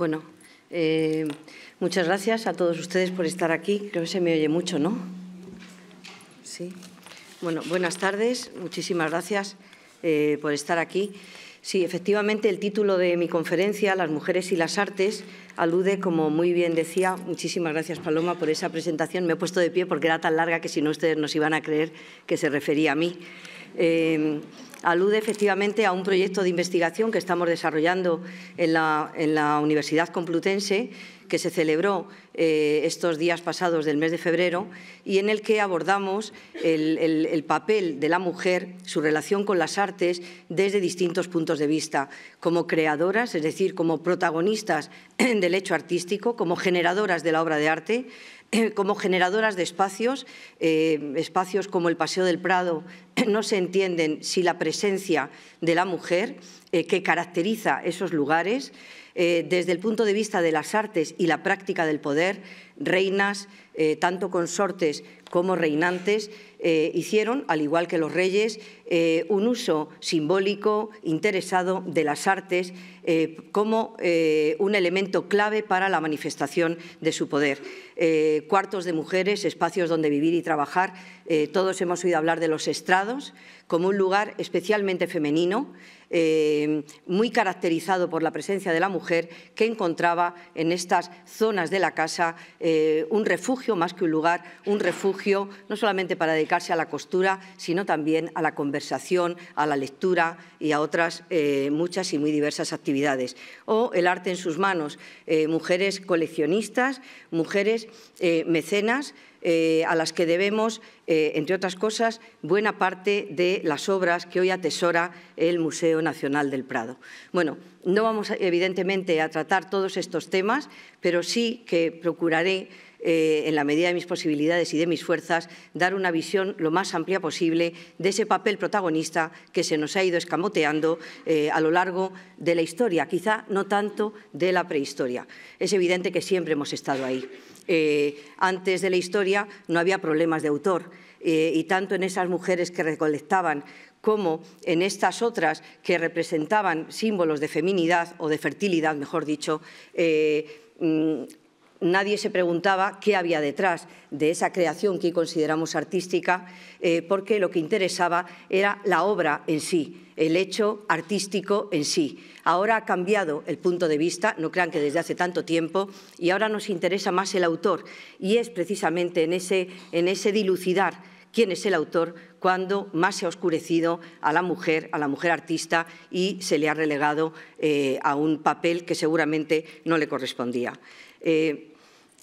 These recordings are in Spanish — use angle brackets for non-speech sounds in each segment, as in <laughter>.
Bueno, eh, muchas gracias a todos ustedes por estar aquí. Creo que se me oye mucho, ¿no? Sí. Bueno, buenas tardes. Muchísimas gracias eh, por estar aquí. Sí, efectivamente, el título de mi conferencia, Las mujeres y las artes, alude, como muy bien decía, muchísimas gracias Paloma por esa presentación. Me he puesto de pie porque era tan larga que si no ustedes nos iban a creer que se refería a mí. Eh, alude efectivamente a un proyecto de investigación que estamos desarrollando en la, Universidad Complutense que se celebró eh, estos días pasados del mes de febrero y en el que abordamos el, el, papel de la mujer, su relación con las artes desde distintos puntos de vista, como creadoras, es decir, como protagonistas <clears throat> del hecho artístico, como generadoras de la obra de arte, <clears throat> como generadoras de espacios, eh, espacios como el Paseo del Prado, <clears throat> no se entienden si la presencia de la mujer eh, que caracteriza esos lugares, eh, desde el punto de vista de las artes y la práctica del poder, reinas, tanto consortes como reinantes, eh, hicieron, al igual que los reyes, eh, un uso simbólico interesado de las artes eh, como un elemento clave para la manifestación de su poder. cuartos de mujeres, espacios donde vivir y trabajar, todos hemos oído hablar de los estrados como un lugar especialmente femenino eh, muy caracterizado por la presencia de la mujer, que encontraba en estas zonas de la casa eh, un refugio más que un lugar, un refugio no solamente para dedicarse a la costura, sino también a la conversación, a la lectura y a otras eh, muchas y muy diversas actividades. O el arte en sus manos, mujeres coleccionistas, mujeres mecenas, eh, a las que debemos, eh, entre otras cosas, buena parte de las obras que hoy atesora el Museo Nacional del Prado. Bueno, no vamos evidentemente a tratar todos estos temas, pero sí que procuraré eh, en la medida de mis posibilidades y de mis fuerzas, dar una visión lo más amplia posible de ese papel protagonista que se nos ha ido escamoteando a lo largo de la historia, quizá no tanto de la prehistoria. Es evidente que siempre hemos estado ahí. Eh, antes de la historia no había problemas de autor. Eh, y tanto en esas mujeres que recolectaban como en estas otras que representaban símbolos de feminidad o de fertilidad, mejor dicho, eh, mm, nadie se preguntaba qué había detrás de esa creación que consideramos artística, eh, porque lo que interesaba era la obra en sí, el hecho artístico en sí. Ahora ha cambiado el punto de vista, no crean que desde hace tanto tiempo, y ahora nos interesa más el autor, y es precisamente en ese, en ese dilucidar quién es el autor cuando más se ha oscurecido a la mujer, a la mujer artista, y se le ha relegado eh, a un papel que seguramente no le correspondía. Eh,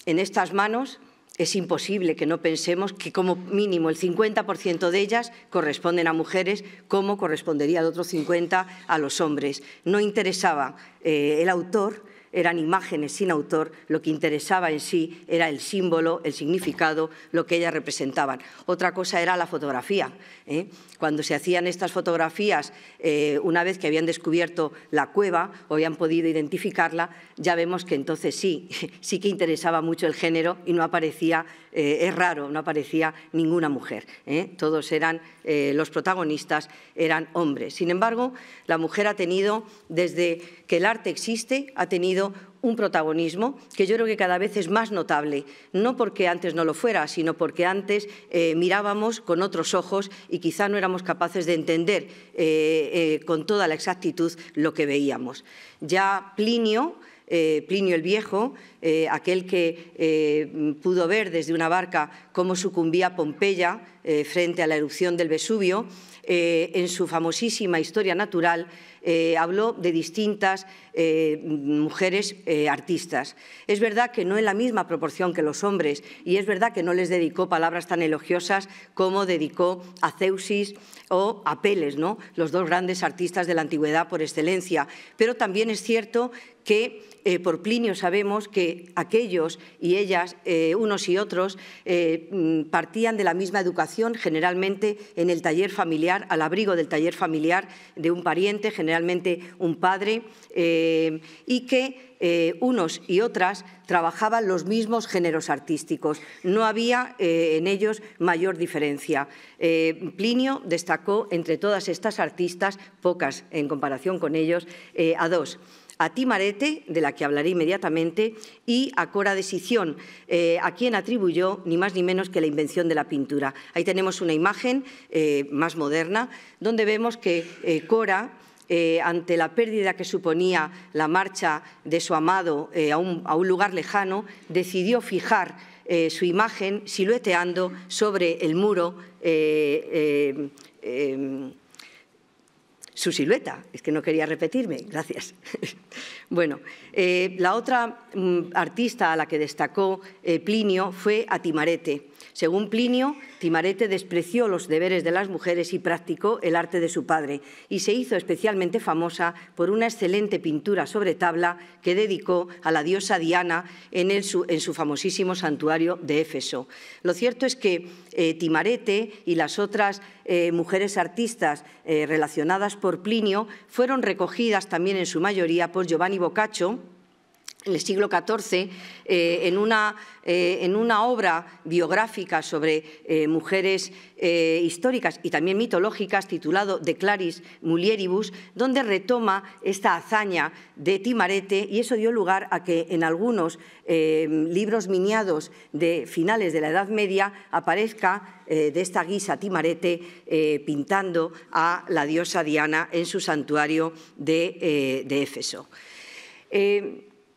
en estas manos es imposible que no pensemos que como mínimo el 50% de ellas corresponden a mujeres, como correspondería el otro 50% a los hombres. No interesaba eh, el autor eran imágenes sin autor, lo que interesaba en sí era el símbolo, el significado, lo que ellas representaban. Otra cosa era la fotografía. ¿eh? Cuando se hacían estas fotografías, eh, una vez que habían descubierto la cueva o habían podido identificarla, ya vemos que entonces sí, <laughs> sí que interesaba mucho el género y no aparecía, eh, es raro, no aparecía ninguna mujer. Todos eran, los protagonistas eran hombres. Sin embargo, la mujer ha tenido, desde que el arte existe, ha tenido un protagonismo que yo creo que cada vez es más notable, no porque antes no lo fuera, sino porque antes eh, mirábamos con otros ojos y quizá no éramos capaces de entender eh, eh, con toda la exactitud lo que veíamos. Ya Plinio, Plinio el Viejo, aquel que pudo ver desde una barca cómo sucumbía Pompeya frente a la erupción del Vesubio, eh, en su famosísima Historia Natural, eh, habló de distintas eh, mujeres artistas. Es verdad que no en la misma proporción que los hombres y es verdad que no les dedicó palabras tan elogiosas como dedicó a Zeusis o a Peles, ¿no? los dos grandes artistas de la antigüedad por excelencia. Pero también es cierto que eh, por Plinio sabemos que aquellos y ellas, eh, unos y otros, eh, mm, partían de la misma educación, generalmente en el taller familiar, al abrigo del taller familiar de un pariente, generalmente un padre, y que unos y otras trabajaban los mismos géneros artísticos. No había en ellos mayor diferencia. Plinio destacó entre todas estas artistas, pocas en comparación con ellos, a dos a Timarete, de la que hablaré inmediatamente, y a Cora de Sición, eh, a quien atribuyó ni más ni menos que la invención de la pintura. Ahí tenemos una imagen eh, más moderna donde vemos que eh, Cora... ante la pérdida que suponía la marcha de su amado a, un, lugar lejano, decidió fijar su imagen silueteando sobre el muro su silueta. Es que no quería repetirme, gracias. <laughs> bueno, eh, la otra mm, artista a la que destacó eh, Plinio fue Atimarete. Según Plinio, Timarete despreció los deberes de las mujeres y practicó el arte de su padre, y se hizo especialmente famosa por una excelente pintura sobre tabla que dedicó a la diosa Diana en, su famosísimo santuario de Éfeso. Lo cierto es que eh, Timarete y las otras eh, mujeres artistas eh, relacionadas por Plinio fueron recogidas también en su mayoría por Giovanni Boccaccio, en el siglo XIV, eh, en, una, eh, en, una, obra biográfica sobre eh, mujeres históricas y también mitológicas, titulado De Claris Mulieribus, donde retoma esta hazaña de Timarete y eso dio lugar a que en algunos libros miniados de finales de la Edad Media aparezca de esta guisa Timarete pintando a la diosa Diana en su santuario de, Éfeso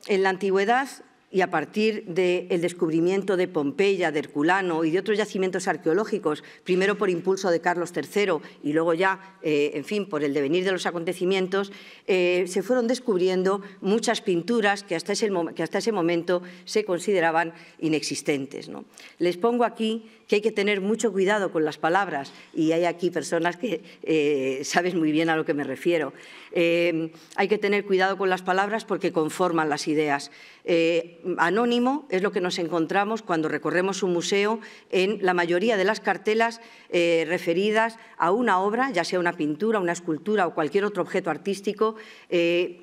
en la antigüedad y a partir del descubrimiento de Pompeya, de Herculano y de otros yacimientos arqueológicos, primero por impulso de Carlos III y luego ya, eh, en fin, por el devenir de los acontecimientos, eh, se fueron descubriendo muchas pinturas que hasta ese, hasta ese momento se consideraban inexistentes. Les pongo aquí que hay que tener mucho cuidado con las palabras y hay aquí personas que eh, saben muy bien a lo que me refiero. Eh, hay que tener cuidado con las palabras porque conforman las ideas. Eh, anónimo es lo que nos encontramos cuando recorremos un museo en la mayoría de las cartelas referidas a una obra, ya sea una pintura, una escultura o cualquier otro objeto artístico que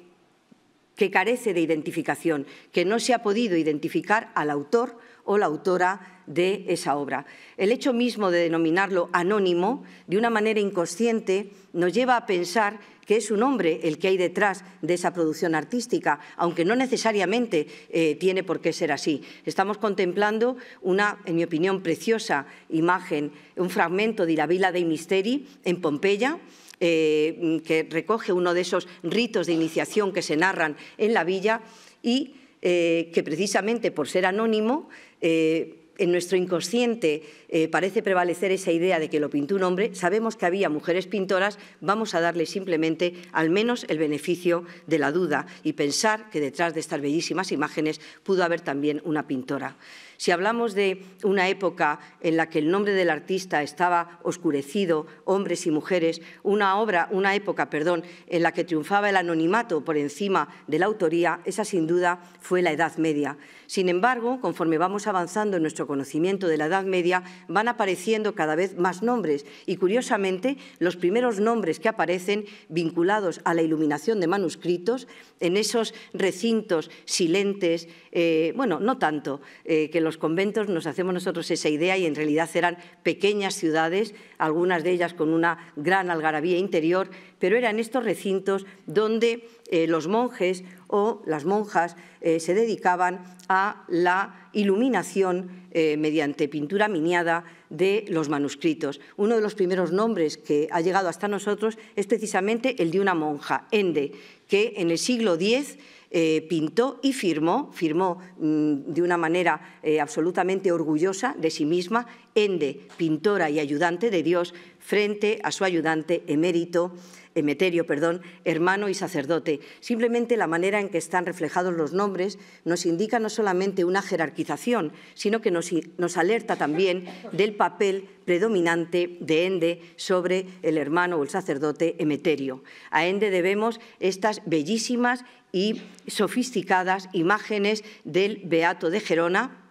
carece de identificación, que no se ha podido identificar al autor o la autora de esa obra. El hecho mismo de denominarlo anónimo, de una manera inconsciente, nos lleva a pensar que es un hombre el que hay detrás de esa producción artística, aunque no necesariamente eh, tiene por qué ser así. Estamos contemplando una, en mi opinión, preciosa imagen, un fragmento de la Vila dei Misteri en Pompeya, eh, que recoge uno de esos ritos de iniciación que se narran en la villa y eh, que precisamente por ser anónimo eh, en nuestro inconsciente eh, parece prevalecer esa idea de que lo pintó un hombre, sabemos que había mujeres pintoras, vamos a darle simplemente al menos el beneficio de la duda y pensar que detrás de estas bellísimas imágenes pudo haber también una pintora. Si hablamos de una época en la que el nombre del artista estaba oscurecido, hombres y mujeres, una obra, una época, perdón, en la que triunfaba el anonimato por encima de la autoría, esa sin duda fue la Edad Media. Sin embargo, conforme vamos avanzando en nuestro conocimiento de la Edad Media, van apareciendo cada vez más nombres y, curiosamente, los primeros nombres que aparecen vinculados a la iluminación de manuscritos en esos recintos silentes, eh, bueno, no tanto, eh, que los conventos nos hacemos nosotros esa idea y en realidad eran pequeñas ciudades algunas de ellas con una gran algarabía interior, pero eran estos recintos donde eh, los monjes o las monjas eh, se dedicaban a la iluminación eh, mediante pintura miniada de los manuscritos. Uno de los primeros nombres que ha llegado hasta nosotros es precisamente el de una monja, Ende, que en el siglo X eh, pintó y firmó, firmó mm, de una manera eh, absolutamente orgullosa de sí misma, Ende, pintora y ayudante de Dios, frente a su ayudante emérito Emeterio, perdón, hermano y sacerdote. Simplemente la manera en que están reflejados los nombres nos indica no solamente una jerarquización, sino que nos, alerta también del papel predominante de Ende sobre el hermano o el sacerdote Emeterio. A Ende debemos estas bellísimas y sofisticadas imágenes del Beato de Gerona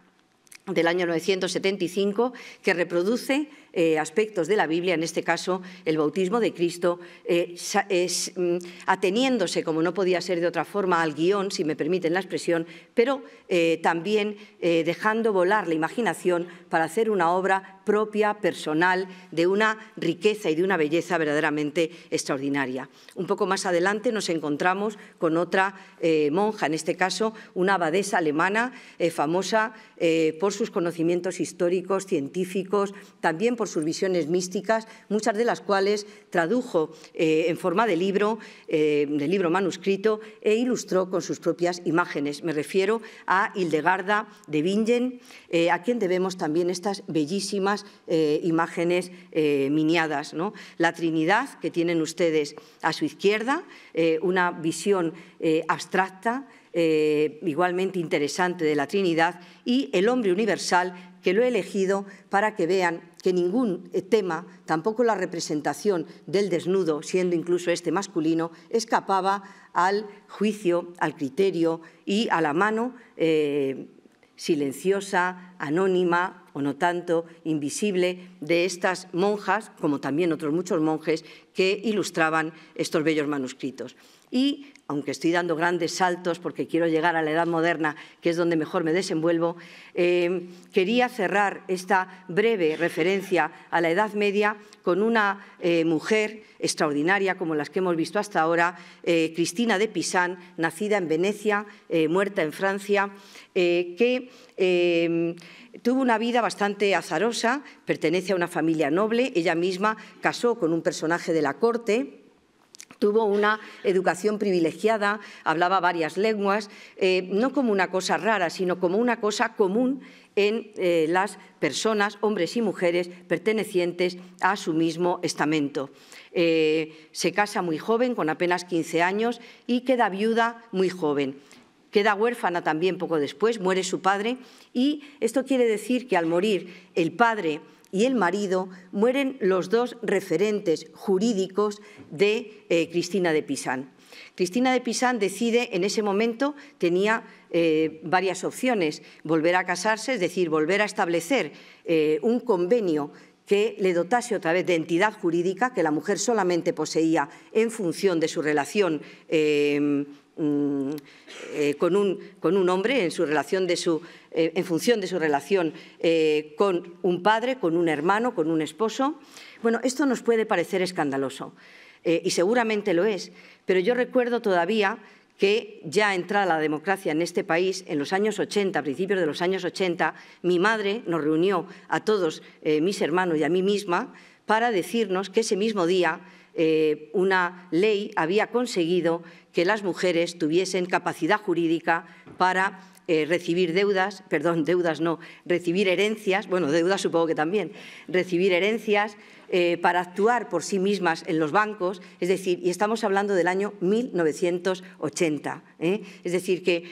del año 975 que reproduce eh, aspectos de la Biblia, en este caso el bautismo de Cristo, eh, mm, ateniéndose, como no podía ser de otra forma, al guión, si me permiten la expresión, pero eh, también dejando volar la imaginación para hacer una obra propia, personal, de una riqueza y de una belleza verdaderamente extraordinaria. Un poco más adelante nos encontramos con otra monja, en este caso una abadesa alemana famosa por sus conocimientos históricos, científicos, también por sus visiones místicas, muchas de las cuales tradujo eh, en forma de libro, eh, de libro manuscrito, e ilustró con sus propias imágenes. Me refiero a Hildegarda de Bingen, eh, a quien debemos también estas bellísimas imágenes miniadas. ¿no? La Trinidad que tienen ustedes a su izquierda, una visión abstracta, igualmente interesante de la Trinidad y el hombre universal que lo he elegido para que vean que ningún eh, tema, tampoco la representación del desnudo, siendo incluso este masculino, escapaba al juicio, al criterio y a la mano eh, silenciosa, anónima o no tanto, invisible, de estas monjas, como también otros muchos monjes, que ilustraban estos bellos manuscritos. Y, aunque estoy dando grandes saltos porque quiero llegar a la edad moderna, que es donde mejor me desenvuelvo, eh, quería cerrar esta breve referencia a la Edad Media con una eh, mujer extraordinaria como las que hemos visto hasta ahora, eh, Cristina de Pisan, nacida en Venecia, muerta en Francia, que tuvo una vida bastante azarosa, pertenece a una familia noble, ella misma casó con un personaje de la corte, Tuvo una educación privilegiada, hablaba varias lenguas, eh, no como una cosa rara, sino como una cosa común en eh, las personas, hombres y mujeres, pertenecientes a su mismo estamento. Eh, se casa muy joven, con apenas 15 años, y queda viuda muy joven. Queda huérfana también poco después, muere su padre, y esto quiere decir que al morir el padre y el marido, mueren los dos referentes jurídicos de eh, Cristina de Pisán. Cristina de Pisán decide, en ese momento tenía eh, varias opciones, volver a casarse, es decir, volver a establecer eh, un convenio que le dotase otra vez de entidad jurídica que la mujer solamente poseía en función de su relación mm, con, un, con, un, hombre, en su relación de su eh, en función de su relación eh, con un padre, con un hermano, con un esposo. Bueno, esto nos puede parecer escandaloso eh, y seguramente lo es, pero yo recuerdo todavía que ya entrada la democracia en este país, en los años 80, a principios de los años 80, mi madre nos reunió a todos mis hermanos y a mí misma para decirnos que ese mismo día una ley había conseguido que las mujeres tuviesen capacidad jurídica para eh, recibir deudas, perdón, deudas no, recibir herencias, bueno, deudas supongo que también, recibir herencias eh, para actuar por sí mismas en los bancos, es decir, y estamos hablando del año 1980, ¿eh? es decir, que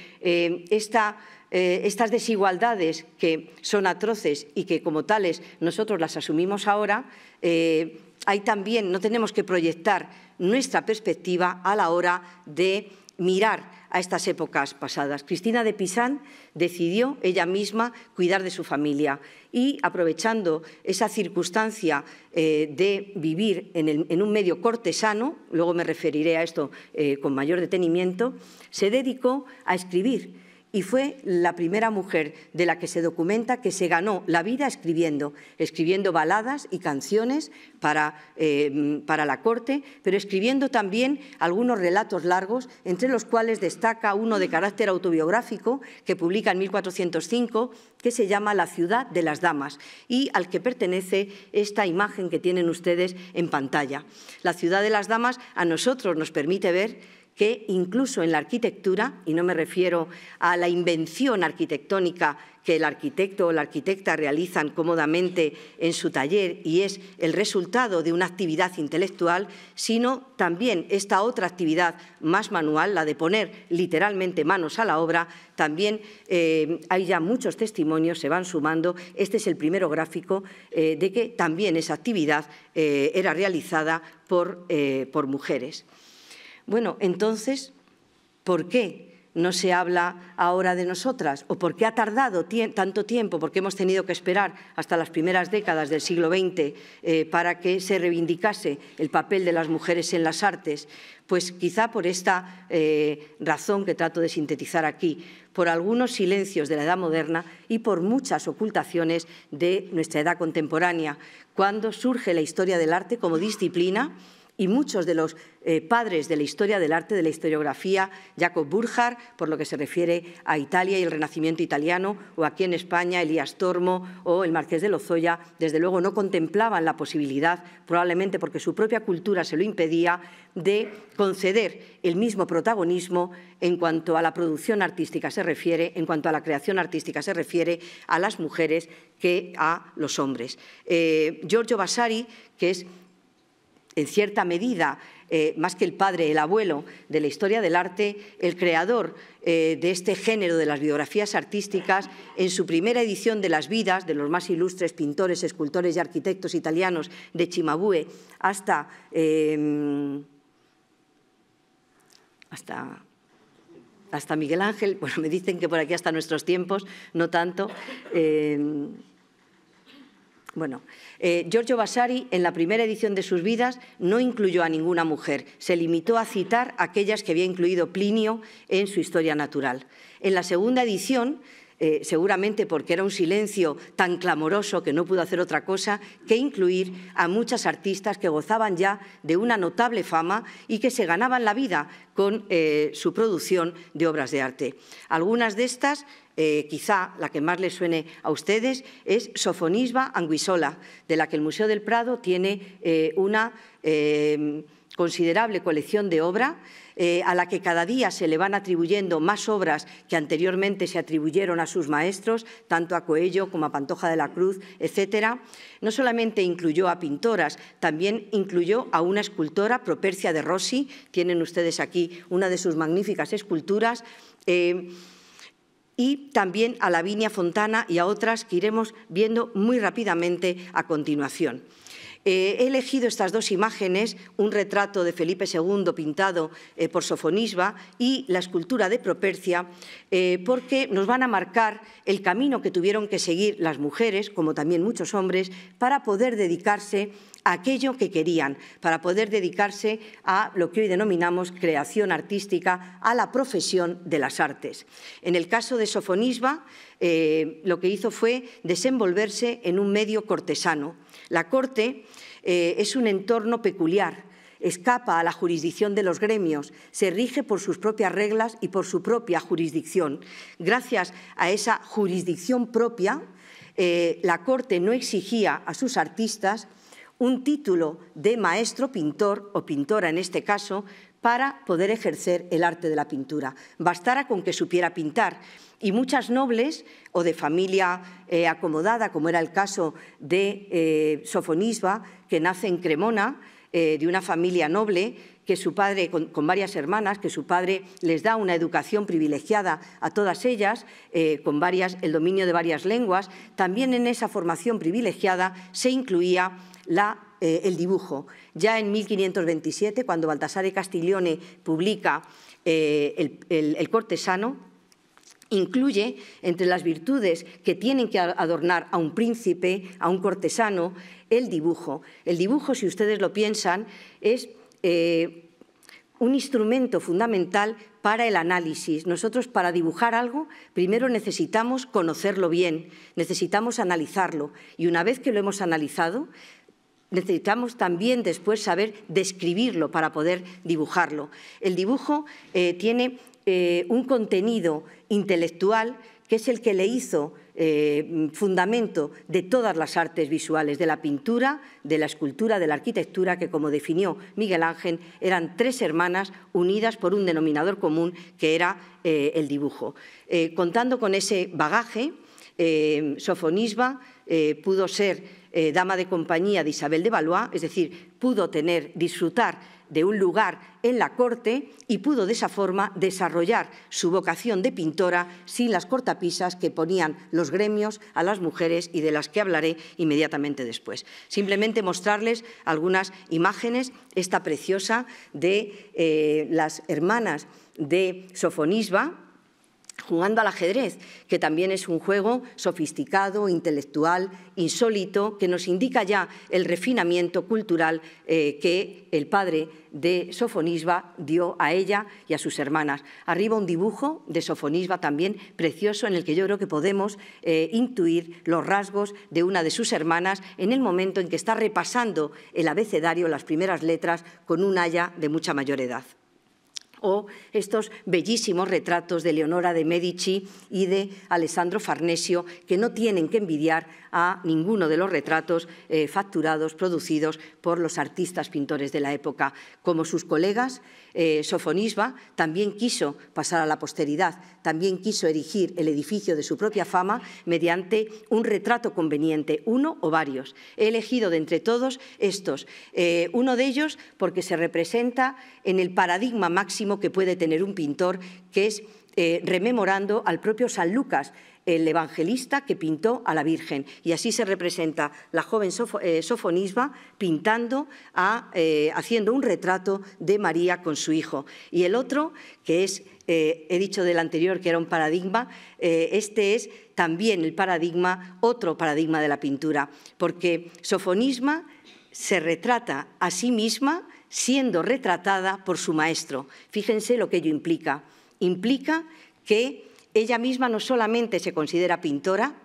estas desigualdades que son atroces y que como tales nosotros las asumimos ahora, hay también, no tenemos que proyectar nuestra perspectiva a la hora de mirar a estas épocas pasadas. Cristina de Pizán decidió ella misma cuidar de su familia y aprovechando esa circunstancia eh, de vivir en, un medio cortesano, luego me referiré a esto eh, con mayor detenimiento, se dedicó a escribir y fue la primera mujer de la que se documenta que se ganó la vida escribiendo, escribiendo baladas y canciones para, eh, la corte, pero escribiendo también algunos relatos largos, entre los cuales destaca uno de carácter autobiográfico que publica en 1405, que se llama La ciudad de las damas y al que pertenece esta imagen que tienen ustedes en pantalla. La ciudad de las damas a nosotros nos permite ver que incluso en la arquitectura, y no me refiero a la invención arquitectónica que el arquitecto o la arquitecta realizan cómodamente en su taller y es el resultado de una actividad intelectual, sino también esta otra actividad más manual, la de poner literalmente manos a la obra. También eh, hay ya muchos testimonios, se van sumando. Este es el primero gráfico eh, de que también esa actividad eh, era realizada por mujeres. Bueno, entonces, ¿por qué no se habla ahora de nosotras? ¿O por qué ha tardado tanto tiempo? Porque hemos tenido que esperar hasta las primeras décadas del siglo XX eh, para que se reivindicase el papel de las mujeres en las artes? Pues quizá por esta eh, razón que trato de sintetizar aquí, por algunos silencios de la edad moderna y por muchas ocultaciones de nuestra edad contemporánea, cuando surge la historia del arte como disciplina y muchos de los eh, padres de la historia del arte, de la historiografía, Jacob Burjar, por lo que se refiere a Italia y el Renacimiento italiano, o aquí en España, Elías Tormo o el Marqués de Lozoya, desde luego no contemplaban la posibilidad, probablemente porque su propia cultura se lo impedía, de conceder el mismo protagonismo en cuanto a la producción artística se refiere, en cuanto a la creación artística se refiere, a las mujeres que a los hombres. Eh, Giorgio Vasari, que es en cierta medida, eh, más que el padre, el abuelo de la historia del arte, el creador eh, de este género de las biografías artísticas, en su primera edición de las vidas de los más ilustres pintores, escultores y arquitectos italianos de Chimabue hasta, em, hasta hasta Miguel Ángel, <laughs> bueno, me dicen que por aquí hasta nuestros tiempos, no tanto. Em, bueno, eh, Giorgio Vasari en la primera edición de sus vidas no incluyó a ninguna mujer, se limitó a citar aquellas que había incluido Plinio en su historia natural. En la segunda edición, eh, seguramente porque era un silencio tan clamoroso que no pudo hacer otra cosa que incluir a muchas artistas que gozaban ya de una notable fama y que se ganaban la vida con eh, su producción de obras de arte. Algunas de estas eh, quizá la que más les suene a ustedes, es Sofonisba Anguisola, de la que el Museo del Prado tiene eh, una em, considerable colección de obra. Eh, a la que cada día se le van atribuyendo más obras que anteriormente se atribuyeron a sus maestros, tanto a Coello como a Pantoja de la Cruz, etcétera, no solamente incluyó a pintoras, también incluyó a una escultora, Propercia de Rossi, tienen ustedes aquí una de sus magníficas esculturas y también a Lavinia Fontana y a otras que iremos viendo muy rápidamente a continuación. Eh, he elegido estas dos imágenes, un retrato de Felipe II pintado eh, por Sofonisba y la escultura de Propercia, eh, porque nos van a marcar el camino que tuvieron que seguir las mujeres, como también muchos hombres, para poder dedicarse a aquello que querían, para poder dedicarse a lo que hoy denominamos creación artística, a la profesión de las artes. En el caso de Sofonisba, lo que hizo fue desenvolverse en un medio cortesano, la Corte eh, es un entorno peculiar, escapa a la jurisdicción de los gremios, se rige por sus propias reglas y por su propia jurisdicción. Gracias a esa jurisdicción propia, eh, la Corte no exigía a sus artistas un título de maestro pintor o pintora en este caso, para poder ejercer el arte de la pintura. Bastara con que supiera pintar. Y muchas nobles o de familia eh, acomodada, como era el caso de eh, Sofonisba, que nace en Cremona, eh, de una familia noble, que su padre, con, varias hermanas, que su padre les da una educación privilegiada a todas ellas, con el dominio de varias lenguas, también en esa formación privilegiada se incluía la eh, el dibujo. Ya en 1527, cuando Baltasar de Castiglione publica eh, el, cortesano, incluye entre las virtudes que tienen que adornar a un príncipe, a un cortesano, el dibujo. El dibujo, si ustedes lo piensan, es eh, un instrumento fundamental para el análisis. Nosotros para dibujar algo, primero necesitamos conocerlo bien, necesitamos analizarlo y una vez que lo hemos analizado, necesitamos también después saber describirlo para poder dibujarlo. El dibujo eh, tiene eh, un contenido intelectual que es el que le hizo eh, fundamento de todas las artes visuales, de la pintura, de la escultura, de la arquitectura, que como definió Miguel Ángel, eran tres hermanas unidas por un denominador común que era el dibujo. contando con ese bagaje, Sofonisba pudo ser eh, dama de compañía de Isabel de Valois, es decir, pudo tener, disfrutar de un lugar en la corte y pudo de esa forma desarrollar su vocación de pintora sin las cortapisas que ponían los gremios a las mujeres y de las que hablaré inmediatamente después. Simplemente mostrarles algunas imágenes, esta preciosa de eh, las hermanas de Sofonisba, jugando al ajedrez, que también es un juego sofisticado, intelectual, insólito, que nos indica ya el refinamiento cultural eh, que el padre de Sofonisba dio a ella y a sus hermanas. Arriba un dibujo de Sofonisba también precioso en el que yo creo que podemos eh, intuir los rasgos de una de sus hermanas en el momento en que está repasando el abecedario, las primeras letras, con un haya de mucha mayor edad o estos bellísimos retratos de Leonora de Medici y de Alessandro Farnesio, que no tienen que envidiar a ninguno de los retratos eh, facturados, producidos por los artistas pintores de la época, como sus colegas eh, Sofonisba, también quiso pasar a la posteridad, también quiso erigir el edificio de su propia fama mediante un retrato conveniente, uno o varios. He elegido de entre todos estos, eh, uno de ellos porque se representa en el paradigma máximo que puede tener un pintor, que es eh, rememorando al propio San Lucas el evangelista que pintó a la Virgen. Y así se representa la joven eh, sofonisba pintando, a, eh, haciendo un retrato de María con su hijo. Y el otro, que es, eh, he dicho del anterior que era un paradigma, este es también el paradigma, otro paradigma de la pintura, porque sofonisma se retrata a sí misma siendo retratada por su maestro. Fíjense lo que ello implica. Implica que ella misma no solamente se considera pintora,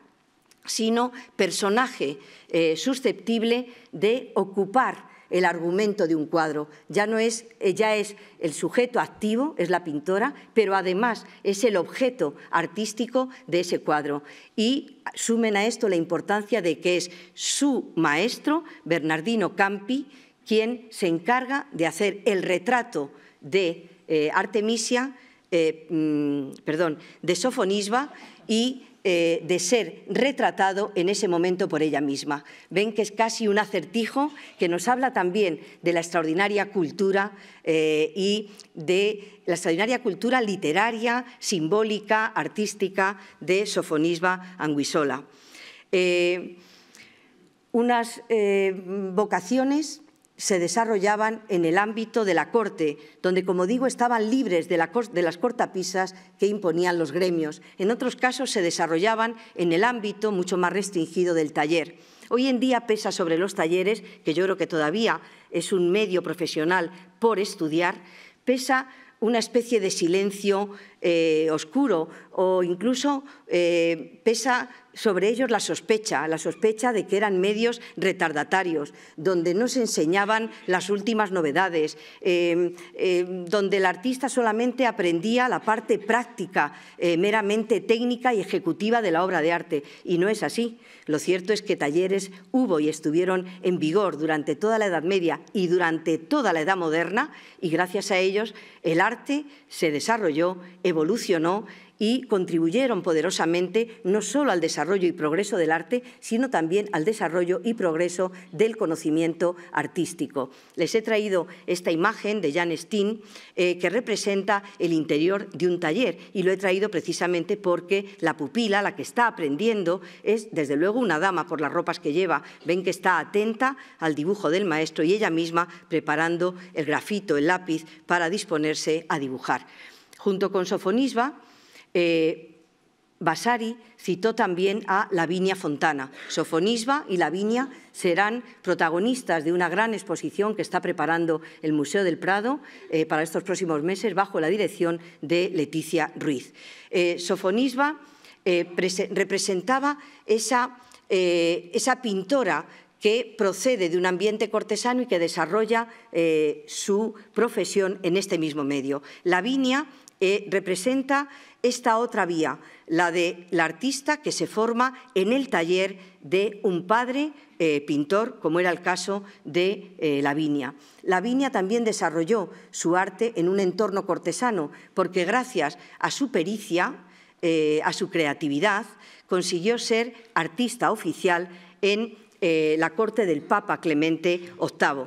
sino personaje eh, susceptible de ocupar el argumento de un cuadro. Ya no es, eh, es el sujeto activo, es la pintora, pero además es el objeto artístico de ese cuadro. Y sumen a esto la importancia de que es su maestro, Bernardino Campi, quien se encarga de hacer el retrato de eh, Artemisia eh, mm, perdón, de sofonisba y eh, de ser retratado en ese momento por ella misma. Ven que es casi un acertijo que nos habla también de la extraordinaria cultura eh, y de la extraordinaria cultura literaria, simbólica, artística de sofonisba anguisola. unas vocaciones se desarrollaban en el ámbito de la Corte, donde, como digo, estaban libres de, las cortapisas que imponían los gremios. En otros casos se desarrollaban en el ámbito mucho más restringido del taller. Hoy en día pesa sobre los talleres, que yo creo que todavía es un medio profesional por estudiar, pesa una especie de silencio eh, oscuro o incluso eh, pesa sobre ellos la sospecha, la sospecha de que eran medios retardatarios, donde no se enseñaban las últimas novedades, eh, eh, donde el artista solamente aprendía la parte práctica, eh, meramente técnica y ejecutiva de la obra de arte. Y no es así. Lo cierto es que talleres hubo y estuvieron en vigor durante toda la Edad Media y durante toda la Edad Moderna, y gracias a ellos el arte se desarrolló, evolucionó y contribuyeron poderosamente no solo al desarrollo y progreso del arte, sino también al desarrollo y progreso del conocimiento artístico. Les he traído esta imagen de Jan Steen eh, que representa el interior de un taller y lo he traído precisamente porque la pupila, la que está aprendiendo, es desde luego una dama por las ropas que lleva. Ven que está atenta al dibujo del maestro y ella misma preparando el grafito, el lápiz para disponerse a dibujar. Junto con Sofonisba, Basari eh, Vasari citó también a Lavinia Fontana. Sofonisba y Lavinia serán protagonistas de una gran exposición que está preparando el Museo del Prado eh, para estos próximos meses bajo la dirección de Leticia Ruiz. Eh, Sofonisba representaba esa, pintora que procede de un ambiente cortesano y que desarrolla su profesión en este mismo medio. Lavinia representa esta otra vía, la del la artista que se forma en el taller de un padre eh, pintor, como era el caso de eh, Lavinia. Lavinia también desarrolló su arte en un entorno cortesano, porque gracias a su pericia, eh, a su creatividad, consiguió ser artista oficial en la corte del Papa Clemente VIII.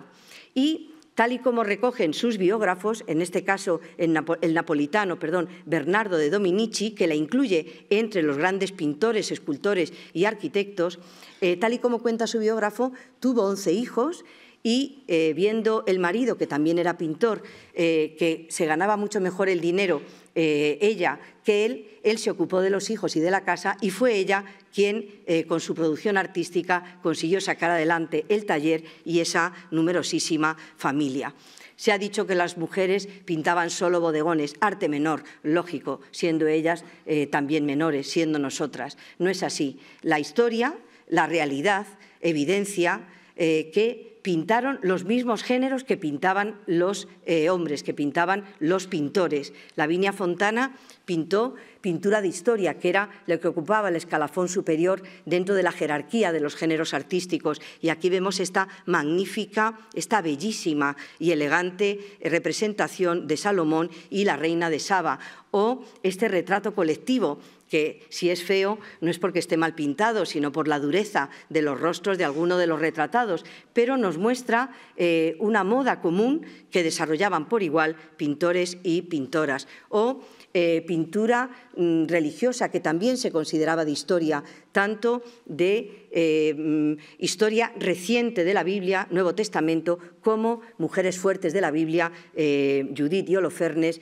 Y tal y como recogen sus biógrafos, en este caso el napolitano perdón, Bernardo de Dominici, que la incluye entre los grandes pintores, escultores y arquitectos, eh, tal y como cuenta su biógrafo, tuvo 11 hijos y eh, viendo el marido, que también era pintor, eh, que se ganaba mucho mejor el dinero eh, ella que él, él se ocupó de los hijos y de la casa y fue ella quien eh, con su producción artística consiguió sacar adelante el taller y esa numerosísima familia. Se ha dicho que las mujeres pintaban solo bodegones, arte menor, lógico, siendo ellas eh, también menores, siendo nosotras. No es así. La historia, la realidad, evidencia que pintaron los mismos géneros que pintaban los eh, hombres, que pintaban los pintores. Lavinia Fontana pintó pintura de historia, que era lo que ocupaba el escalafón superior dentro de la jerarquía de los géneros artísticos. Y aquí vemos esta magnífica, esta bellísima y elegante eh, representación de Salomón y la reina de Saba, o este retrato colectivo que si es feo no es porque esté mal pintado, sino por la dureza de los rostros de alguno de los retratados, pero nos muestra eh, una moda común que desarrollaban por igual pintores y pintoras, o eh, pintura mm, religiosa que también se consideraba de historia, tanto de eh, mm, historia reciente de la Biblia, Nuevo Testamento, como mujeres fuertes de la Biblia, Judith y Holofernes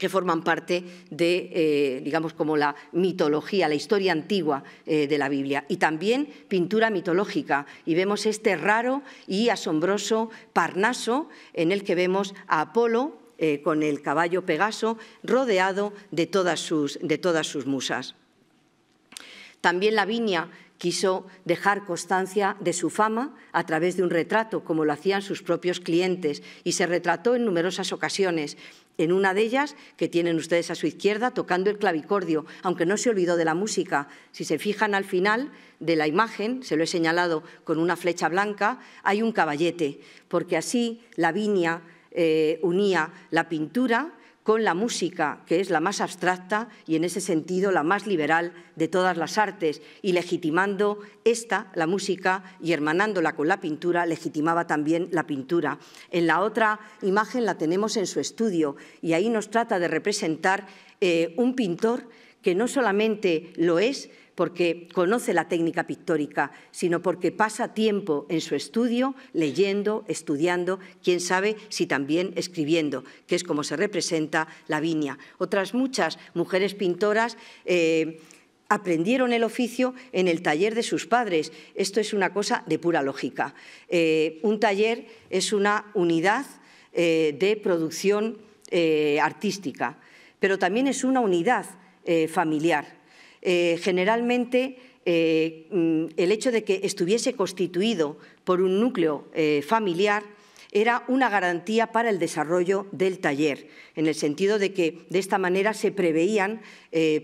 que forman parte de, eh, digamos, como la mitología, la historia antigua eh, de la Biblia. Y también pintura mitológica. Y vemos este raro y asombroso Parnaso en el que vemos a Apolo eh, con el caballo Pegaso rodeado de todas sus, de todas sus musas. También Lavinia quiso dejar constancia de su fama a través de un retrato, como lo hacían sus propios clientes, y se retrató en numerosas ocasiones en una de ellas que tienen ustedes a su izquierda tocando el clavicordio, aunque no se olvidó de la música. Si se fijan al final de la imagen, se lo he señalado con una flecha blanca, hay un caballete, porque así la viña eh, unía la pintura con la música, que es la más abstracta y en ese sentido la más liberal de todas las artes, y legitimando esta, la música, y hermanándola con la pintura, legitimaba también la pintura. En la otra imagen la tenemos en su estudio y ahí nos trata de representar eh, un pintor que no solamente lo es, porque conoce la técnica pictórica, sino porque pasa tiempo en su estudio leyendo, estudiando, quién sabe si también escribiendo, que es como se representa la viña. Otras muchas mujeres pintoras eh, aprendieron el oficio en el taller de sus padres. Esto es una cosa de pura lógica. Eh, un taller es una unidad eh, de producción artística, pero también es una unidad familiar eh, generalmente eh, mm, el hecho de que estuviese constituido por un núcleo eh, familiar era una garantía para el desarrollo del taller, en el sentido de que de esta manera se preveían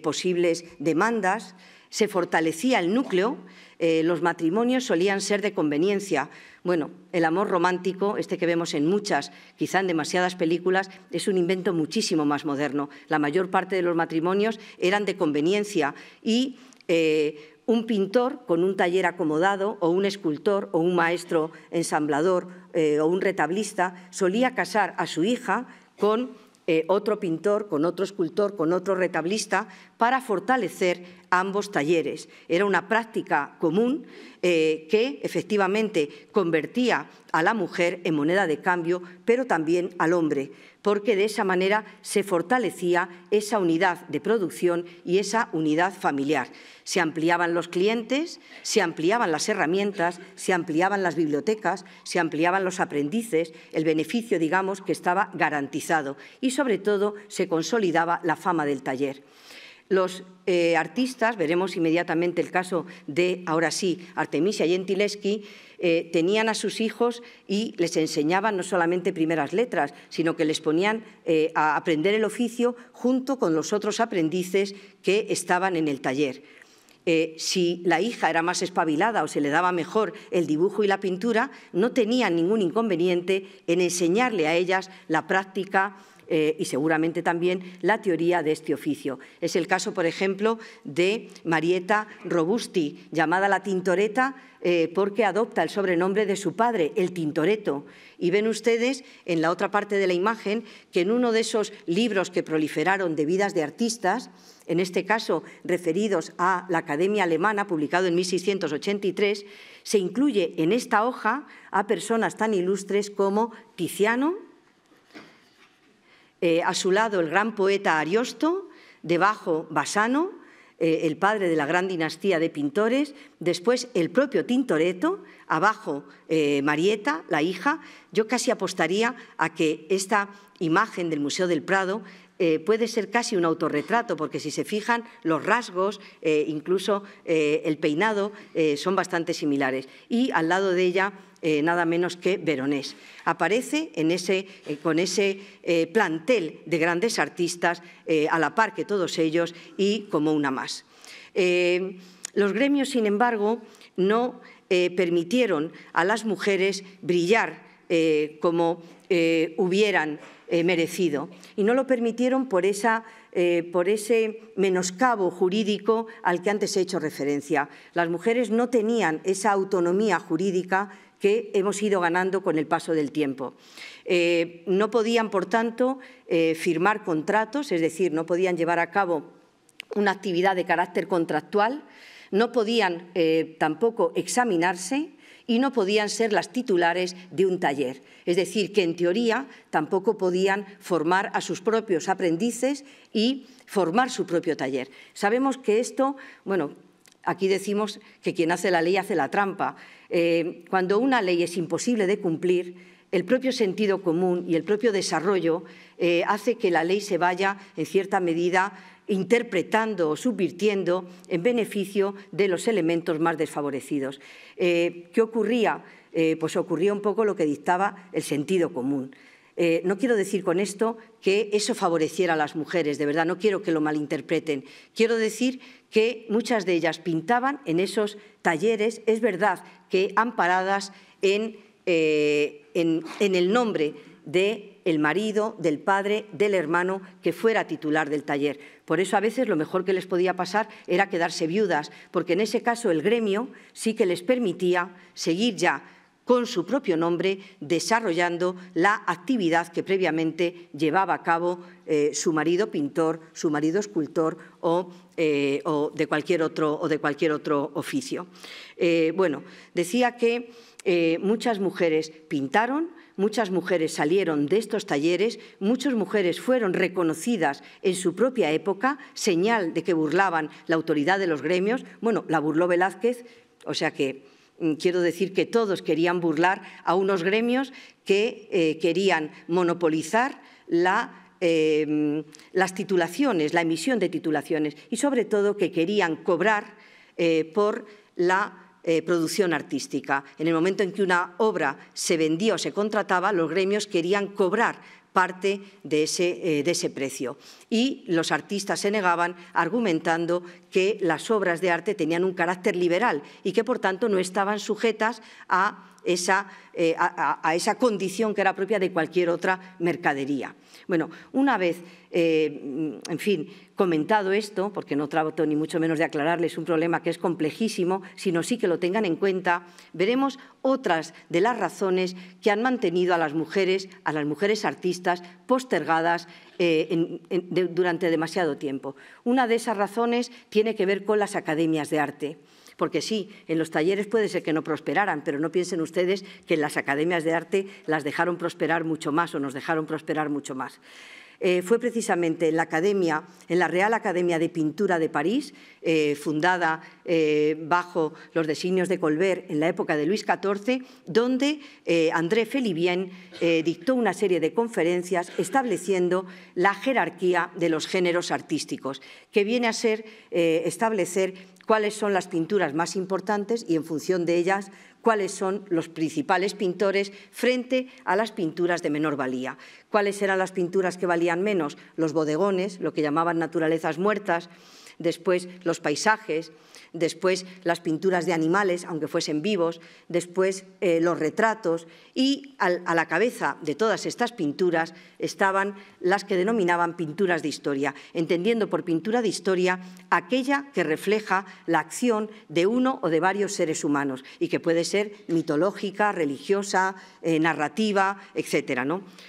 posibles demandas, se fortalecía el núcleo eh, los matrimonios solían ser de conveniencia. Bueno, el amor romántico, este que vemos en muchas, quizá en demasiadas películas, es un invento muchísimo más moderno. La mayor parte de los matrimonios eran de conveniencia y eh, un pintor con un taller acomodado o un escultor o un maestro ensamblador eh, o un retablista solía casar a su hija con eh, otro pintor, con otro escultor, con otro retablista, para fortalecer ambos talleres. Era una práctica común eh, que efectivamente convertía a la mujer en moneda de cambio, pero también al hombre porque de esa manera se fortalecía esa unidad de producción y esa unidad familiar. Se ampliaban los clientes, se ampliaban las herramientas, se ampliaban las bibliotecas, se ampliaban los aprendices, el beneficio, digamos, que estaba garantizado y, sobre todo, se consolidaba la fama del taller. Los eh, artistas, veremos inmediatamente el caso de, ahora sí, Artemisia Gentileschi, eh, tenían a sus hijos y les enseñaban no solamente primeras letras, sino que les ponían eh, a aprender el oficio junto con los otros aprendices que estaban en el taller. si la hija era más espabilada o se le daba mejor el dibujo y la pintura, no tenían ningún inconveniente en enseñarle a ellas la práctica eh, y seguramente también la teoría de este oficio. Es el caso, por ejemplo, de Marietta Robusti, llamada la Tintoreta eh, porque adopta el sobrenombre de su padre, el Tintoretto. Y ven ustedes en la otra parte de la imagen que en uno de esos libros que proliferaron de vidas de artistas, en este caso referidos a la Academia Alemana, publicado en 1683, se incluye en esta hoja a personas tan ilustres como Tiziano, eh, a su lado el gran poeta Ariosto, debajo Basano, eh, el padre de la gran dinastía de pintores, después el propio Tintoretto, abajo eh, Marieta, la hija. Yo casi apostaría a que esta imagen del Museo del Prado eh, puede ser casi un autorretrato, porque si se fijan, los rasgos, eh, incluso eh, el peinado, son bastante similares. Y al lado de ella, nada menos que Veronés. Aparece en ese, con ese plantel de grandes artistas, a la par que todos ellos, y como una más. los gremios, sin embargo, no permitieron a las mujeres brillar como hubieran eh, merecido. Y no lo permitieron por, esa, eh, por ese menoscabo jurídico al que antes he hecho referencia. Las mujeres no tenían esa autonomía jurídica que hemos ido ganando con el paso del tiempo. Eh, no podían, por tanto, firmar contratos, es decir, no podían llevar a cabo una actividad de carácter contractual, no podían tampoco examinarse, y no podían ser las titulares de un taller. Es decir, que en teoría tampoco podían formar a sus propios aprendices y formar su propio taller. Sabemos que esto, bueno, aquí decimos que quien hace la ley hace la trampa. Eh, cuando una ley es imposible de cumplir, el propio sentido común y el propio desarrollo eh, hace que la ley se vaya, en cierta medida, interpretando o subvirtiendo en beneficio de los elementos más desfavorecidos. Eh, ¿Qué ocurría? Eh, pues ocurría un poco lo que dictaba el sentido común. no quiero decir con esto que eso favoreciera a las mujeres, de verdad, no quiero que lo malinterpreten. Quiero decir que muchas de ellas pintaban en esos talleres, es verdad que amparadas en eh, en, el nombre de el marido, del padre, del hermano que fuera titular del taller. Por eso a veces lo mejor que les podía pasar era quedarse viudas, porque en ese caso el gremio sí que les permitía seguir ya con su propio nombre desarrollando la actividad que previamente llevaba a cabo eh, su marido pintor, su marido escultor o, eh, o, de, cualquier otro, o de, cualquier otro, oficio. bueno, decía que eh, muchas mujeres pintaron, muchas mujeres salieron de estos talleres, muchas mujeres fueron reconocidas en su propia época, señal de que burlaban la autoridad de los gremios. Bueno, la burló Velázquez, o sea que mm, quiero decir que todos querían burlar a unos gremios que eh, querían monopolizar eh, mm, las titulaciones, la emisión de titulaciones y sobre todo que querían cobrar por la eh, producción artística. En el momento en que una obra se vendía o se contrataba, los gremios querían cobrar parte eh, de ese, precio. Y los artistas se negaban argumentando que las obras de arte tenían un carácter liberal y que, por tanto, no estaban sujetas a esa eh, condición que era propia de cualquier otra mercadería. Bueno, una vez, eh, en fin, comentado esto, porque no trato ni mucho menos de aclararles un problema que es complejísimo, sino sí que lo tengan en cuenta, veremos otras de las razones que han mantenido a las mujeres, a las mujeres artistas, postergadas eh, durante demasiado tiempo. Una de esas razones tiene que ver con las academias de arte porque sí, en los talleres puede ser que no prosperaran, pero no piensen ustedes que en las academias de arte las dejaron prosperar mucho más o nos dejaron prosperar mucho más. Eh, fue precisamente en la Academia, en la Real Academia de Pintura de París, eh, fundada eh, bajo los designios de Colbert en la época de Luis XIV, donde André Felibien dictó una serie de conferencias estableciendo la jerarquía de los géneros artísticos, que viene a ser establecer cuáles son las pinturas más importantes y en función de ellas cuáles son los principales pintores frente a las pinturas de menor valía. ¿Cuáles eran las pinturas que valían menos? Los bodegones, lo que llamaban naturalezas muertas, después los paisajes, después las pinturas de animales, aunque fuesen vivos, después eh, los retratos y a la cabeza de todas estas pinturas estaban las que denominaban pinturas de historia, entendiendo por pintura de historia aquella que refleja la acción de uno o de varios seres humanos y que puede ser mitológica, religiosa, eh, narrativa, etc.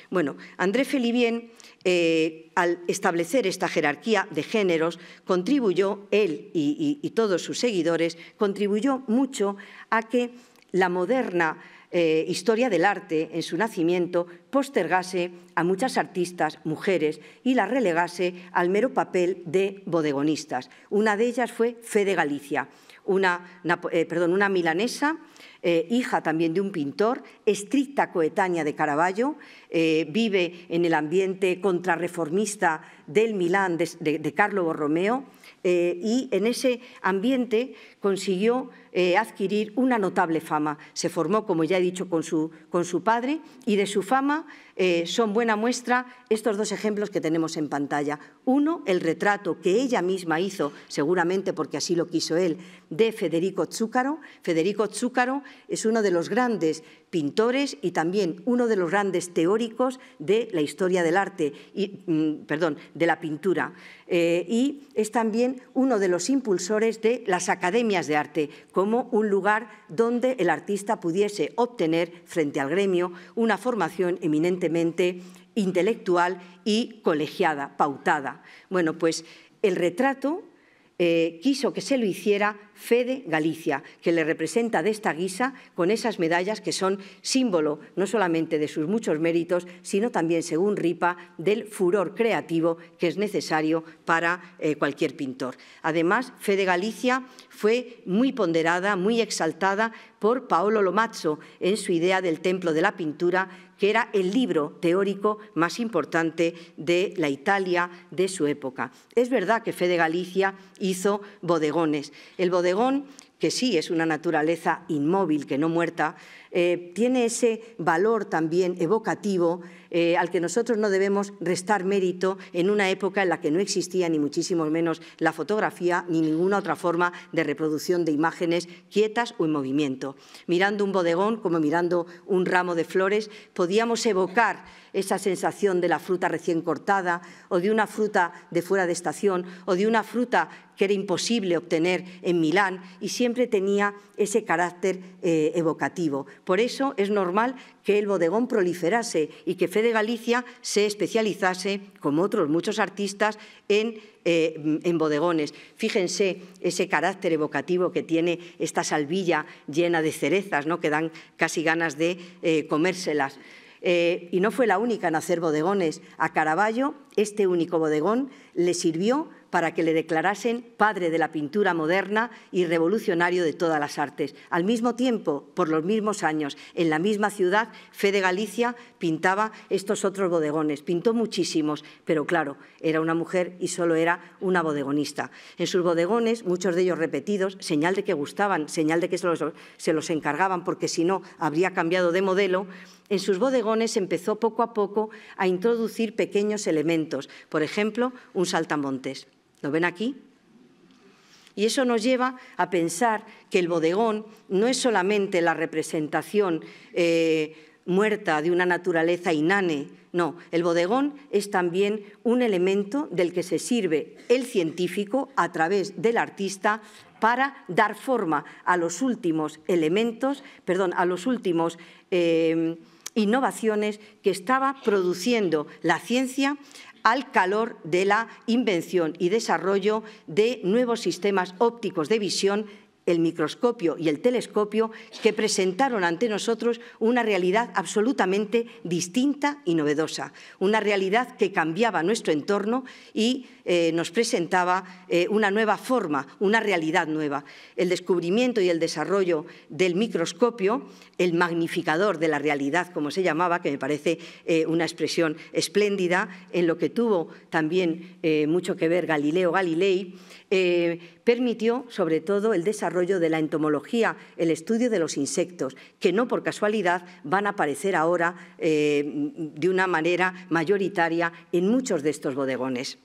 Bueno, André Felibien eh, al establecer esta jerarquía de géneros, contribuyó, él y, todos sus seguidores, contribuyó mucho a que la moderna eh, historia del arte en su nacimiento postergase a muchas artistas mujeres y las relegase al mero papel de bodegonistas. Una de ellas fue Fede Galicia una, eh, perdón, una milanesa, eh, hija también de un pintor, estricta coetánea de Caravaggio, eh, vive en el ambiente contrarreformista del Milán de, Carlo Borromeo. y en ese ambiente consiguió eh, adquirir una notable fama. Se formó, como ya he dicho, con su, con su padre y de su fama eh, son buena muestra estos dos ejemplos que tenemos en pantalla. Uno, el retrato que ella misma hizo, seguramente porque así lo quiso él, de Federico Zúcaro. Federico Zúcaro es uno de los grandes pintores y también uno de los grandes teóricos de la historia del arte, y, mm, perdón, de la pintura. Eh, y es también uno de los impulsores de las academias de Arte como un lugar donde el artista pudiese obtener, frente al gremio, una formación eminentemente intelectual y colegiada, pautada. Bueno, pues el retrato eh, quiso que se lo hiciera Fede Galicia, que le representa de esta guisa con esas medallas que son símbolo no solamente de sus muchos méritos, sino también, según Ripa, del furor creativo que es necesario para eh, cualquier pintor. Además, Fede Galicia fue muy ponderada, muy exaltada por Paolo Lomazzo en su idea del templo de la pintura que era el libro teórico más importante de la Italia de su época. Es verdad que Fede Galicia hizo bodegones. El bodegón que sí es una naturaleza inmóvil, que no muerta, eh, tiene ese valor también evocativo eh, al que nosotros no debemos restar mérito en una época en la que no existía ni muchísimo menos la fotografía ni ninguna otra forma de reproducción de imágenes quietas o en movimiento. Mirando un bodegón, como mirando un ramo de flores, podíamos evocar esa sensación de la fruta recién cortada o de una fruta de fuera de estación o de una fruta que era imposible obtener en Milán y siempre tenía ese carácter eh, evocativo. Por eso es normal que el bodegón proliferase y que Fede Galicia se especializase, como otros muchos artistas, eh, en, bodegones. Fíjense ese carácter evocativo que tiene esta salvilla llena de cerezas, ¿no? que dan casi ganas de eh, comérselas. Eh, y no fue la única en hacer bodegones. A Caraballo, este único bodegón le sirvió para que le declarasen padre de la pintura moderna y revolucionario de todas las artes. Al mismo tiempo, por los mismos años, en la misma ciudad, Fede Galicia pintaba estos otros bodegones. Pintó muchísimos, pero claro, era una mujer y solo era una bodegonista. En sus bodegones, muchos de ellos repetidos, señal de que gustaban, señal de que se los, se los encargaban, porque si no, habría cambiado de modelo en sus bodegones empezó poco a poco a introducir pequeños elementos, por ejemplo, un saltamontes. ¿Lo ven aquí? Y eso nos lleva a pensar que el bodegón no es solamente la representación eh, muerta de una naturaleza inane, no, el bodegón es también un elemento del que se sirve el científico a través del artista para dar forma a los últimos elementos, perdón, a los últimos... Eh, innovaciones que estaba produciendo la ciencia al calor de la invención y desarrollo de nuevos sistemas ópticos de visión el microscopio y el telescopio, que presentaron ante nosotros una realidad absolutamente distinta y novedosa, una realidad que cambiaba nuestro entorno y eh, nos presentaba eh, una nueva forma, una realidad nueva. El descubrimiento y el desarrollo del microscopio, el magnificador de la realidad, como se llamaba, que me parece eh, una expresión espléndida, en lo que tuvo también mucho que ver Galileo Galilei, permitió sobre todo el desarrollo de la entomología, el estudio de los insectos, que no por casualidad van a aparecer ahora de una manera mayoritaria en muchos de estos bodegones.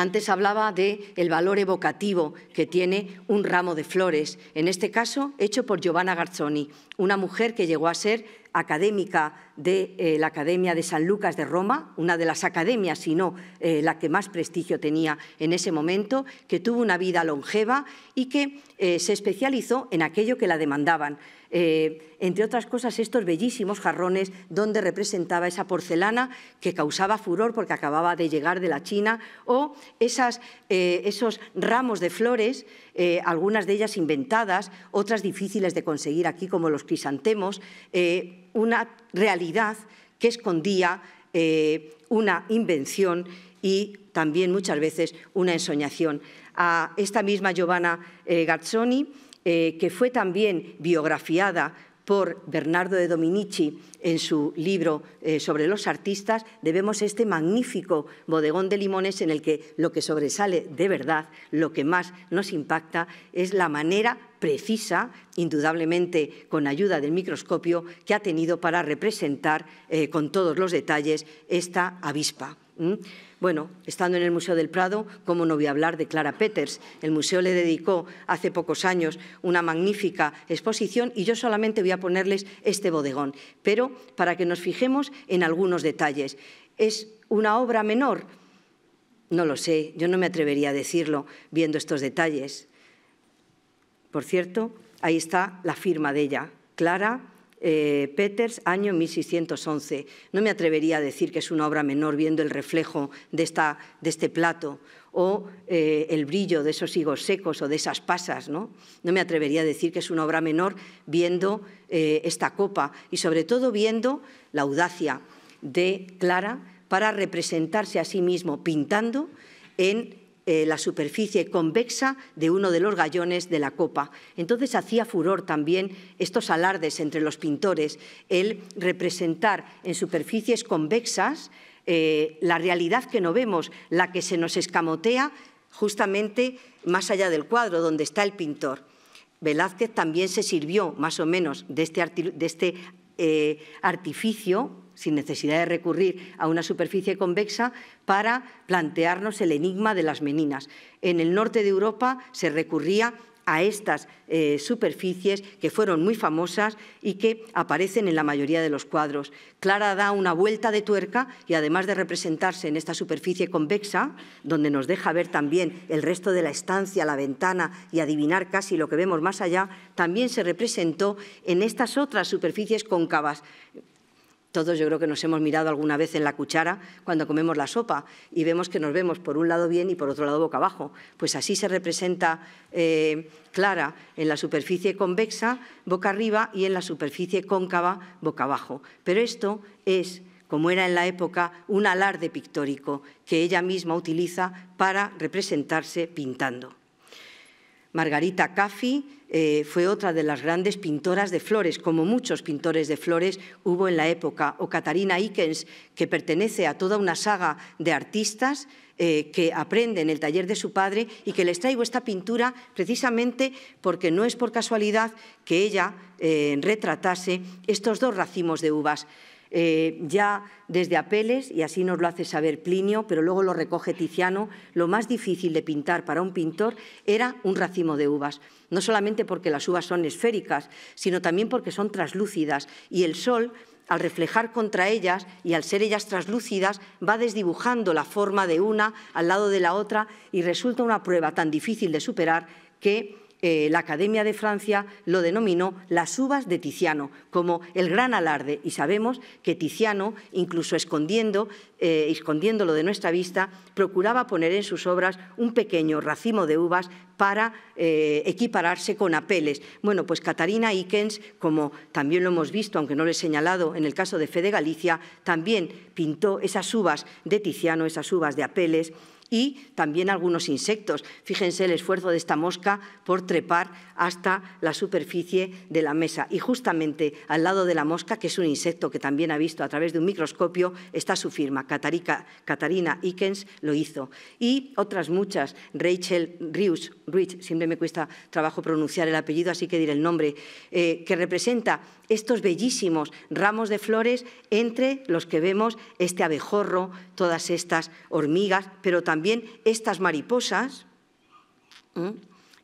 Antes hablaba de el valor evocativo que tiene un ramo de flores, en este caso hecho por Giovanna Garzoni, una mujer que llegó a ser académica de eh, la Academia de San Lucas de Roma, una de las academias, si no eh, la que más prestigio tenía en ese momento, que tuvo una vida longeva y que eh, se especializó en aquello que la demandaban, eh, entre otras cosas, estos bellísimos jarrones donde representaba esa porcelana que causaba furor porque acababa de llegar de la China, o eh, esos ramos de flores, eh, algunas de ellas inventadas, otras difíciles de conseguir aquí, como los crisantemos, una realidad que escondía una invención y también muchas veces una ensoñación. A esta misma Giovanna Garzoni, eh, que fue también biografiada por Bernardo de Dominici en su libro eh, sobre los artistas, debemos este magnífico bodegón de limones en el que lo que sobresale de verdad, lo que más nos impacta, es la manera precisa, indudablemente con ayuda del microscopio, que ha tenido para representar eh, con todos los detalles esta avispa. Bueno, estando en el Museo del Prado, ¿cómo no voy a hablar de Clara Peters? El museo le dedicó hace pocos años una magnífica exposición y yo solamente voy a ponerles este bodegón, pero para que nos fijemos en algunos detalles. Es una obra menor, no lo sé, yo no me atrevería a decirlo viendo estos detalles. Por cierto, ahí está la firma de ella, Clara eh, Peters, año 1611. No me atrevería a decir que es una obra menor viendo el reflejo de, esta, de este plato o eh, el brillo de esos higos secos o de esas pasas. No, no me atrevería a decir que es una obra menor viendo eh, esta copa y sobre todo viendo la audacia de Clara para representarse a sí mismo pintando en eh, la superficie convexa de uno de los gallones de la copa. Entonces hacía furor también estos alardes entre los pintores, el representar en superficies convexas eh, la realidad que no vemos, la que se nos escamotea justamente más allá del cuadro donde está el pintor. Velázquez también se sirvió más o menos de este, de este eh, artificio sin necesidad de recurrir a una superficie convexa, para plantearnos el enigma de las meninas. En el norte de Europa se recurría a estas eh, superficies que fueron muy famosas y que aparecen en la mayoría de los cuadros. Clara da una vuelta de tuerca y además de representarse en esta superficie convexa, donde nos deja ver también el resto de la estancia, la ventana y adivinar casi lo que vemos más allá, también se representó en estas otras superficies cóncavas todos yo creo que nos hemos mirado alguna vez en la cuchara cuando comemos la sopa y vemos que nos vemos por un lado bien y por otro lado boca abajo. Pues así se representa eh, clara en la superficie convexa boca arriba y en la superficie cóncava boca abajo. Pero esto es como era en la época, un alarde pictórico que ella misma utiliza para representarse pintando. Margarita Caffi eh, fue otra de las grandes pintoras de flores, como muchos pintores de flores hubo en la época, o Catarina Ickens, que pertenece a toda una saga de artistas eh, que aprende en el taller de su padre y que les traigo esta pintura precisamente porque no es por casualidad que ella eh, retratase estos dos racimos de uvas. Eh, ya desde Apeles, y así nos lo hace saber Plinio, pero luego lo recoge Tiziano, lo más difícil de pintar para un pintor era un racimo de uvas. No solamente porque las uvas son esféricas, sino también porque son traslúcidas y el sol al reflejar contra ellas y al ser ellas traslúcidas, va desdibujando la forma de una al lado de la otra y resulta una prueba tan difícil de superar que eh, la Academia de Francia lo denominó las uvas de Tiziano, como el gran alarde. Y sabemos que Tiziano, incluso escondiendo, eh, escondiéndolo de nuestra vista, procuraba poner en sus obras un pequeño racimo de uvas para eh, equipararse con Apeles. Bueno, pues Catarina Ickens, como también lo hemos visto, aunque no lo he señalado en el caso de Fe de Galicia, también pintó esas uvas de Tiziano, esas uvas de Apeles y también algunos insectos. Fíjense el esfuerzo de esta mosca por trepar hasta la superficie de la mesa. Y justamente al lado de la mosca, que es un insecto que también ha visto a través de un microscopio, está su firma. Catarina Ickens lo hizo. Y otras muchas. Rachel Rius, Rich, siempre me cuesta trabajo pronunciar el apellido, así que diré el nombre, eh, que representa estos bellísimos ramos de flores entre los que vemos este abejorro, todas estas hormigas, pero también también estas mariposas,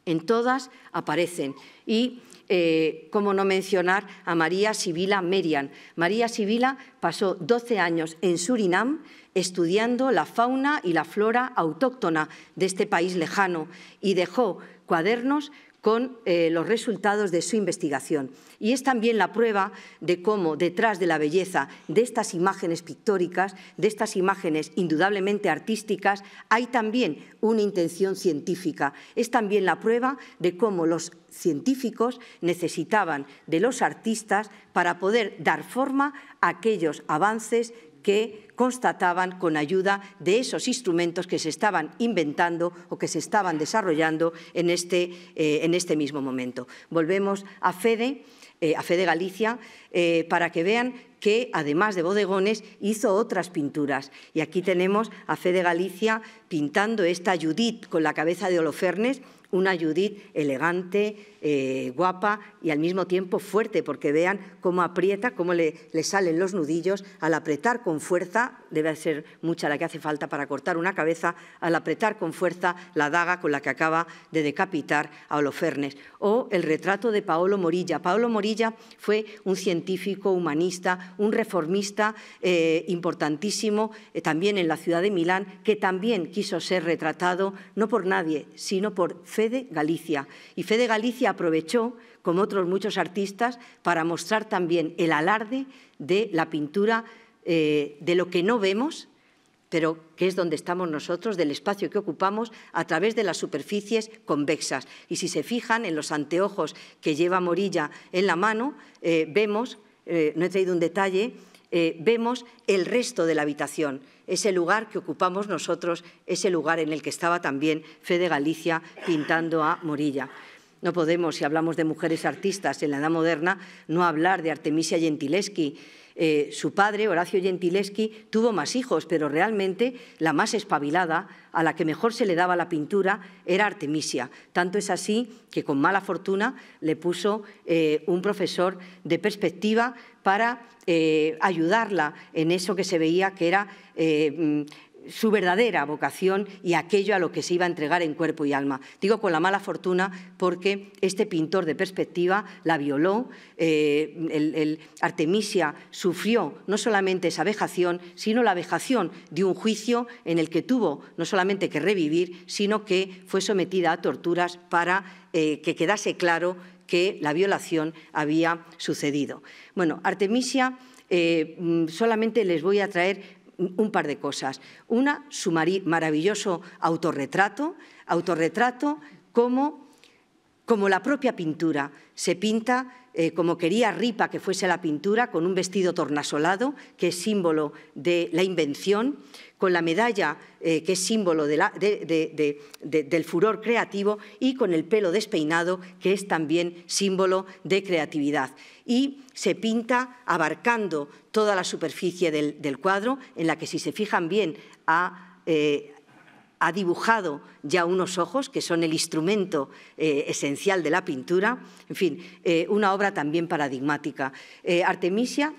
en todas aparecen. Y eh, cómo no mencionar a María Sibila Merian. María Sibila pasó 12 años en Surinam estudiando la fauna y la flora autóctona de este país lejano y dejó cuadernos con eh, los resultados de su investigación. Y es también la prueba de cómo detrás de la belleza de estas imágenes pictóricas, de estas imágenes indudablemente artísticas, hay también una intención científica. Es también la prueba de cómo los científicos necesitaban de los artistas para poder dar forma a aquellos avances que constataban con ayuda de esos instrumentos que se estaban inventando o que se estaban desarrollando en este, eh, este mismo momento. Volvemos a FEDE, eh, Galicia, eh, para que vean que, además de bodegones, hizo otras pinturas. Y aquí tenemos a Fede Galicia pintando esta Judith con la cabeza de Holofernes, una Judith elegante, eh, guapa y al mismo tiempo fuerte, porque vean cómo aprieta, cómo le, salen los nudillos. Al apretar con fuerza, debe ser mucha la que hace falta para cortar una cabeza, al apretar con fuerza la daga con la que acaba de decapitar a Holofernes. O el retrato de Paolo Morilla. Paolo Morilla fue un científico, humanista, un reformista eh, importantísimo eh, también en la ciudad de Milán, que también quiso ser retratado no por nadie, sino por fe Fede Galicia. Y Fede Galicia aprovechó, como otros muchos artistas, para mostrar también el alarde de la pintura, eh, de lo que no vemos, pero que es donde estamos nosotros, del espacio que ocupamos a través de las superficies convexas. Y si se fijan en los anteojos que lleva Morilla en la mano, eh, vemos, eh, no he traído un detalle, eh, vemos el resto de la habitación, ese lugar que ocupamos nosotros, ese lugar en el que estaba también Fede Galicia pintando a Morilla. No podemos, si hablamos de mujeres artistas en la edad moderna, no hablar de Artemisia Gentileschi. Eh, su padre, Horacio Gentileschi, tuvo más hijos, pero realmente la más espabilada, a la que mejor se le daba la pintura, era Artemisia. Tanto es así que con mala fortuna le puso eh, un profesor de perspectiva para eh, ayudarla en eso que se veía que era eh, mm, su verdadera vocación y aquello a lo que se iba a entregar en cuerpo y alma. Digo con la mala fortuna porque este pintor de perspectiva la violó, eh, Artemisia sufrió no solamente esa vejación, sino la vejación de un juicio en el que tuvo no solamente que revivir, sino que fue sometida a torturas para que quedase claro que la violación había sucedido. Bueno, Artemisia, eh, mm, solamente les voy a traer un par de cosas. Una, su maravilloso autorretrato, autorretrato como, como la propia pintura. Se pinta eh, como quería Ripa que fuese la pintura, con un vestido tornasolado, que es símbolo de la invención, con la medalla, eh, que es símbolo del furor creativo, y con el pelo despeinado, que es también símbolo de creatividad. Y se pinta abarcando toda la superficie del, cuadro, en la que, si se fijan bien, a ha dibujado ya unos ojos, que son el instrumento eh, esencial de la pintura. En fin, eh, una obra también paradigmática. Eh, Artemisia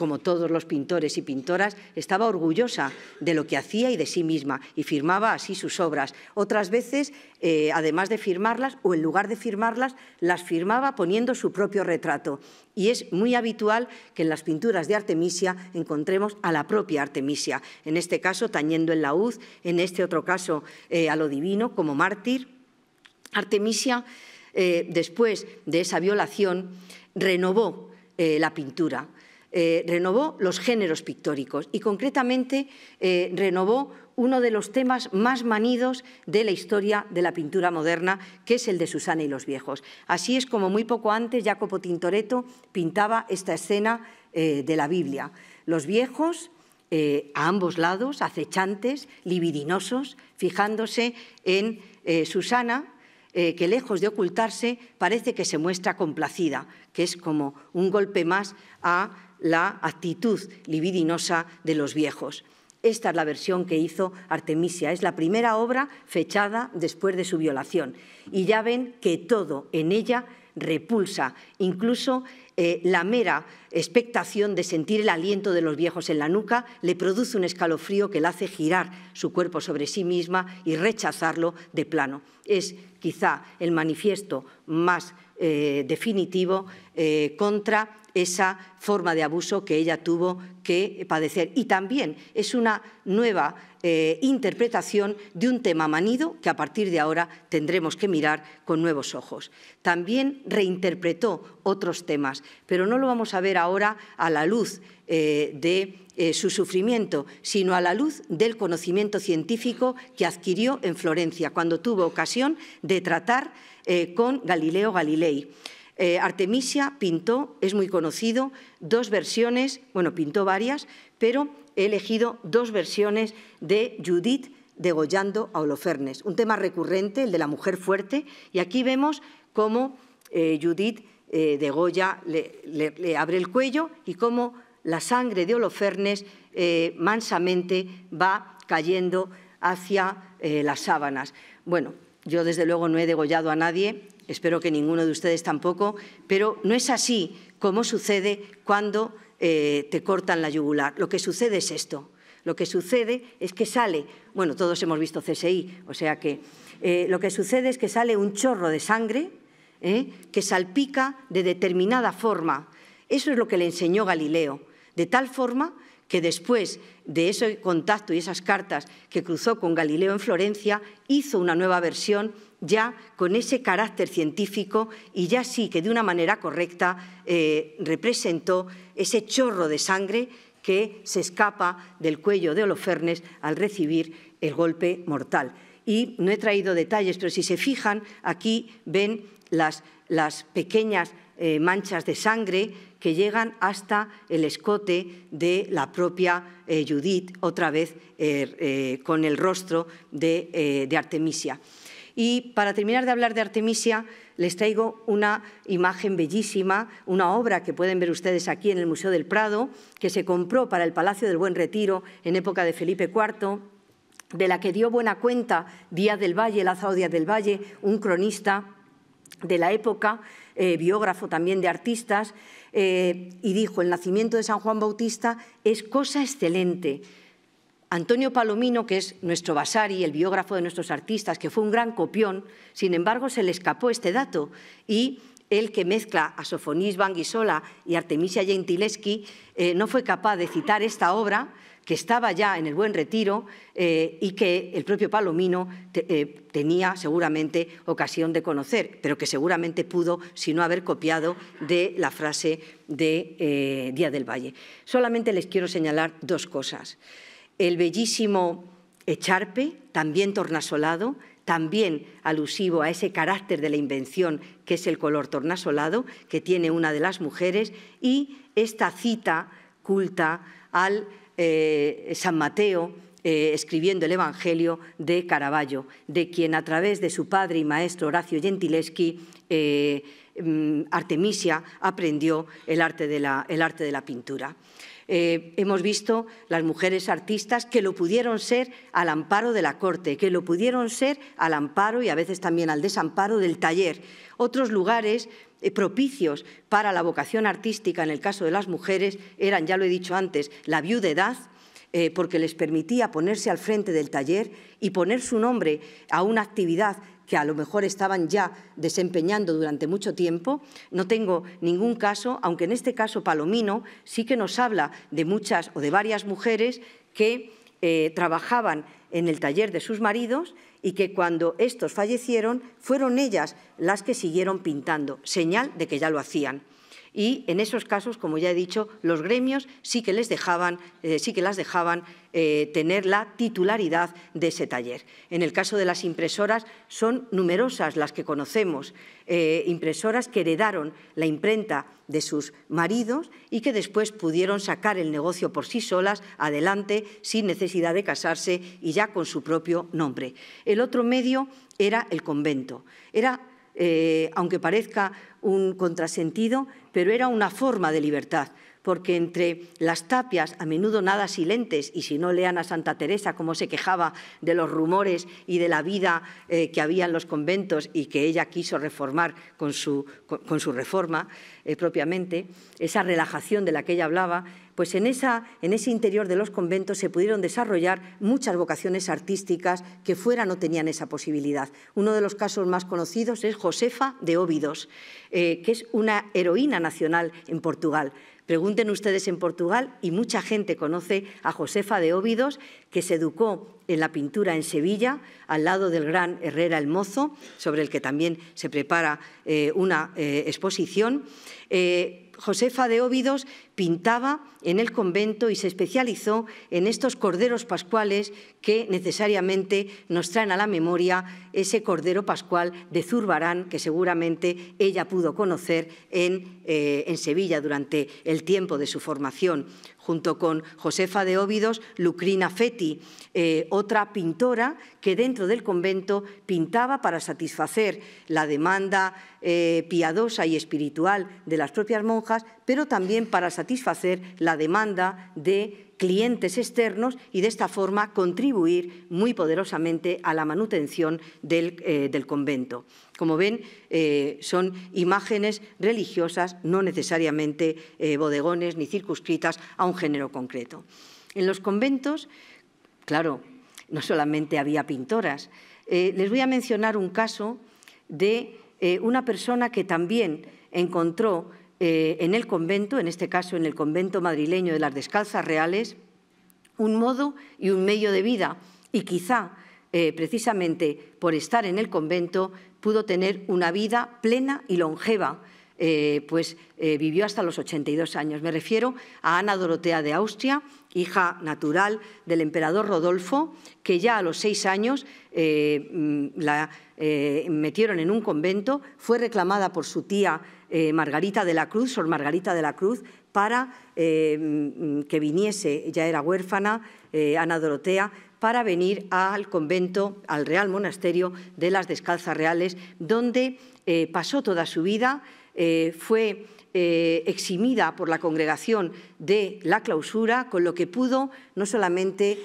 como todos los pintores y pintoras, estaba orgullosa de lo que hacía y de sí misma y firmaba así sus obras. Otras veces, eh, además de firmarlas, o en lugar de firmarlas, las firmaba poniendo su propio retrato. Y es muy habitual que en las pinturas de Artemisia encontremos a la propia Artemisia, en este caso tañendo la laúd, en este otro caso eh, a lo divino como mártir. Artemisia, eh, después de esa violación, renovó la pintura eh, renovó los géneros pictóricos y concretamente eh, renovó uno de los temas más manidos de la historia de la pintura moderna, que es el de Susana y los viejos. Así es como muy poco antes Jacopo Tintoretto pintaba esta escena eh, de la Biblia. Los viejos a ambos lados, acechantes, libidinosos, fijándose en Susana, que lejos de ocultarse parece que se muestra complacida, que es como un golpe más a la actitud libidinosa de los viejos. Esta es la versión que hizo Artemisia, es la primera obra fechada después de su violación. Y ya ven que todo en ella repulsa, incluso eh, la mera expectación de sentir el aliento de los viejos en la nuca le produce un escalofrío que le hace girar su cuerpo sobre sí misma y rechazarlo de plano. Es quizá el manifiesto más eh, definitivo eh, contra esa forma de abuso que ella tuvo que padecer. Y también es una nueva eh, interpretación de un tema manido que a partir de ahora tendremos que mirar con nuevos ojos. También reinterpretó otros temas, pero no lo vamos a ver ahora a la luz eh, de eh, su sufrimiento, sino a la luz del conocimiento científico que adquirió en Florencia cuando tuvo ocasión de tratar con Galileo Galilei. Eh, Artemisia pintó, es muy conocido, dos versiones, bueno, pintó varias, pero he elegido dos versiones de Judith degollando a Holofernes, un tema recurrente, el de la mujer fuerte, y aquí vemos cómo eh, Judith eh, degolla, le, le, abre el cuello y cómo la sangre de Holofernes eh, mansamente va cayendo hacia las sábanas. Bueno, yo desde luego no he degollado a nadie, espero que ninguno de ustedes tampoco, pero no es así como sucede cuando eh, te cortan la yugular. Lo que sucede es esto. Lo que sucede es que sale, bueno, todos hemos visto CSI, o sea que eh, lo que sucede es que sale un chorro de sangre ¿eh? que salpica de determinada forma. Eso es lo que le enseñó Galileo, de tal forma que después de ese contacto y esas cartas que cruzó con Galileo en Florencia, hizo una nueva versión ya con ese carácter científico y ya sí que de una manera correcta eh, representó ese chorro de sangre que se escapa del cuello de Holofernes al recibir el golpe mortal. Y no he traído detalles, pero si se fijan, aquí ven las, pequeñas eh, manchas de sangre que llegan hasta el escote de la propia eh, Judith, otra vez con el rostro de Artemisia. Y para terminar de hablar de Artemisia, les traigo una imagen bellísima, una obra que pueden ver ustedes aquí en el Museo del Prado, que se compró para el Palacio del Buen Retiro en época de Felipe IV de la que dio buena cuenta Díaz del Valle, Lázaro Díaz del Valle, un cronista de la época, eh, biógrafo también de artistas, eh, y dijo, el nacimiento de San Juan Bautista es cosa excelente, Antonio Palomino, que es nuestro Vasari, el biógrafo de nuestros artistas, que fue un gran copión, sin embargo se le escapó este dato y el que mezcla a Sofonisba Banguisola y Artemisia Gentileschi eh, no fue capaz de citar esta obra que estaba ya en el Buen Retiro eh, y que el propio Palomino eh, tenía seguramente ocasión de conocer, pero que seguramente pudo, si no haber copiado, de la frase de Día del Valle. Solamente les quiero señalar dos cosas el bellísimo echarpe, también tornasolado, también alusivo a ese carácter de la invención que es el color tornasolado que tiene una de las mujeres, y esta cita culta al eh, San Mateo eh, escribiendo el Evangelio de Caravaggio, de quien a través de su padre y maestro Horacio Gentileschi eh, mm, Artemisia aprendió el arte de la pintura. Eh, hemos visto las mujeres artistas que lo pudieron ser al amparo de la corte, que lo pudieron ser al amparo y a veces también al desamparo del taller. Otros lugares eh, propicios para la vocación artística en el caso de las mujeres eran, ya lo he dicho antes, la viudedad, eh, porque les permitía ponerse al frente del taller y poner su nombre a una actividad que a lo mejor estaban ya desempeñando durante mucho tiempo. No tengo ningún caso, aunque en este caso Palomino sí que nos habla de muchas o de varias mujeres que eh, trabajaban en el taller de sus maridos y que cuando estos fallecieron fueron ellas las que siguieron pintando, señal de que ya lo hacían y en esos casos, como ya he dicho, los gremios sí que les dejaban, eh, las dejaban eh, tener la titularidad de ese taller. En el caso de las impresoras, son numerosas las que conocemos, eh, impresoras que heredaron la imprenta de sus maridos y que después pudieron sacar el negocio por sí solas adelante sin necesidad de casarse y ya con su propio nombre. El otro medio era el convento. Era, aunque parezca un contrasentido, pero era una forma de libertad, porque entre las tapias, a menudo nada silentes, y si no lean a Santa Teresa cómo se quejaba de los rumores y de la vida eh, que había en los conventos y que ella quiso reformar con su, su reforma eh, propiamente, esa relajación de la que ella hablaba, pues en, ese interior de los conventos se pudieron desarrollar muchas vocaciones artísticas que fuera no tenían esa posibilidad. Uno de los casos más conocidos es Josefa de Óvidos, eh, que es una heroína nacional en Portugal. Pregunten ustedes en Portugal y mucha gente conoce a Josefa de Óvidos, que se educó en la pintura en Sevilla, al lado del gran Herrera el Mozo, sobre el que también se prepara eh, una eh, exposición. Josefa de Óvidos pintaba en el convento y se especializó en estos corderos pascuales que necesariamente nos traen a la memoria ese cordero pascual de Zurbarán que seguramente ella pudo conocer en, eh, Sevilla durante el tiempo de su formación junto con Josefa de Óvidos, Lucrina Fetti, eh, otra pintora que dentro del convento pintaba para satisfacer la demanda eh, piadosa y espiritual de las propias monjas, pero también para satisfacer satisfacer la demanda de clientes externos y de esta forma contribuir muy poderosamente a la manutención del, eh, convento. Como ven, eh, son imágenes religiosas, no necesariamente eh, bodegones ni circunscritas a un género concreto. En los conventos, claro, no solamente había pintoras. les voy a mencionar un caso de una persona que también encontró eh, en el convento, en este caso en el convento madrileño de las Descalzas Reales, un modo y un medio de vida y quizá eh, precisamente por estar en el convento pudo tener una vida plena y longeva. Eh, pues vivió hasta los 82 años. Me refiero a Ana Dorotea de Austria, hija natural del emperador Rodolfo, que ya a los seis años mm, la metieron en un convento, fue reclamada por su tía eh, Margarita de la Cruz, Sor Margarita de la Cruz, para eh, que viniese, ya era huérfana, eh, Ana Dorotea, para venir al convento, al Real Monasterio de las Descalzas Reales, donde pasó toda su vida, fue eximida por la congregación de la clausura, con lo que pudo no solamente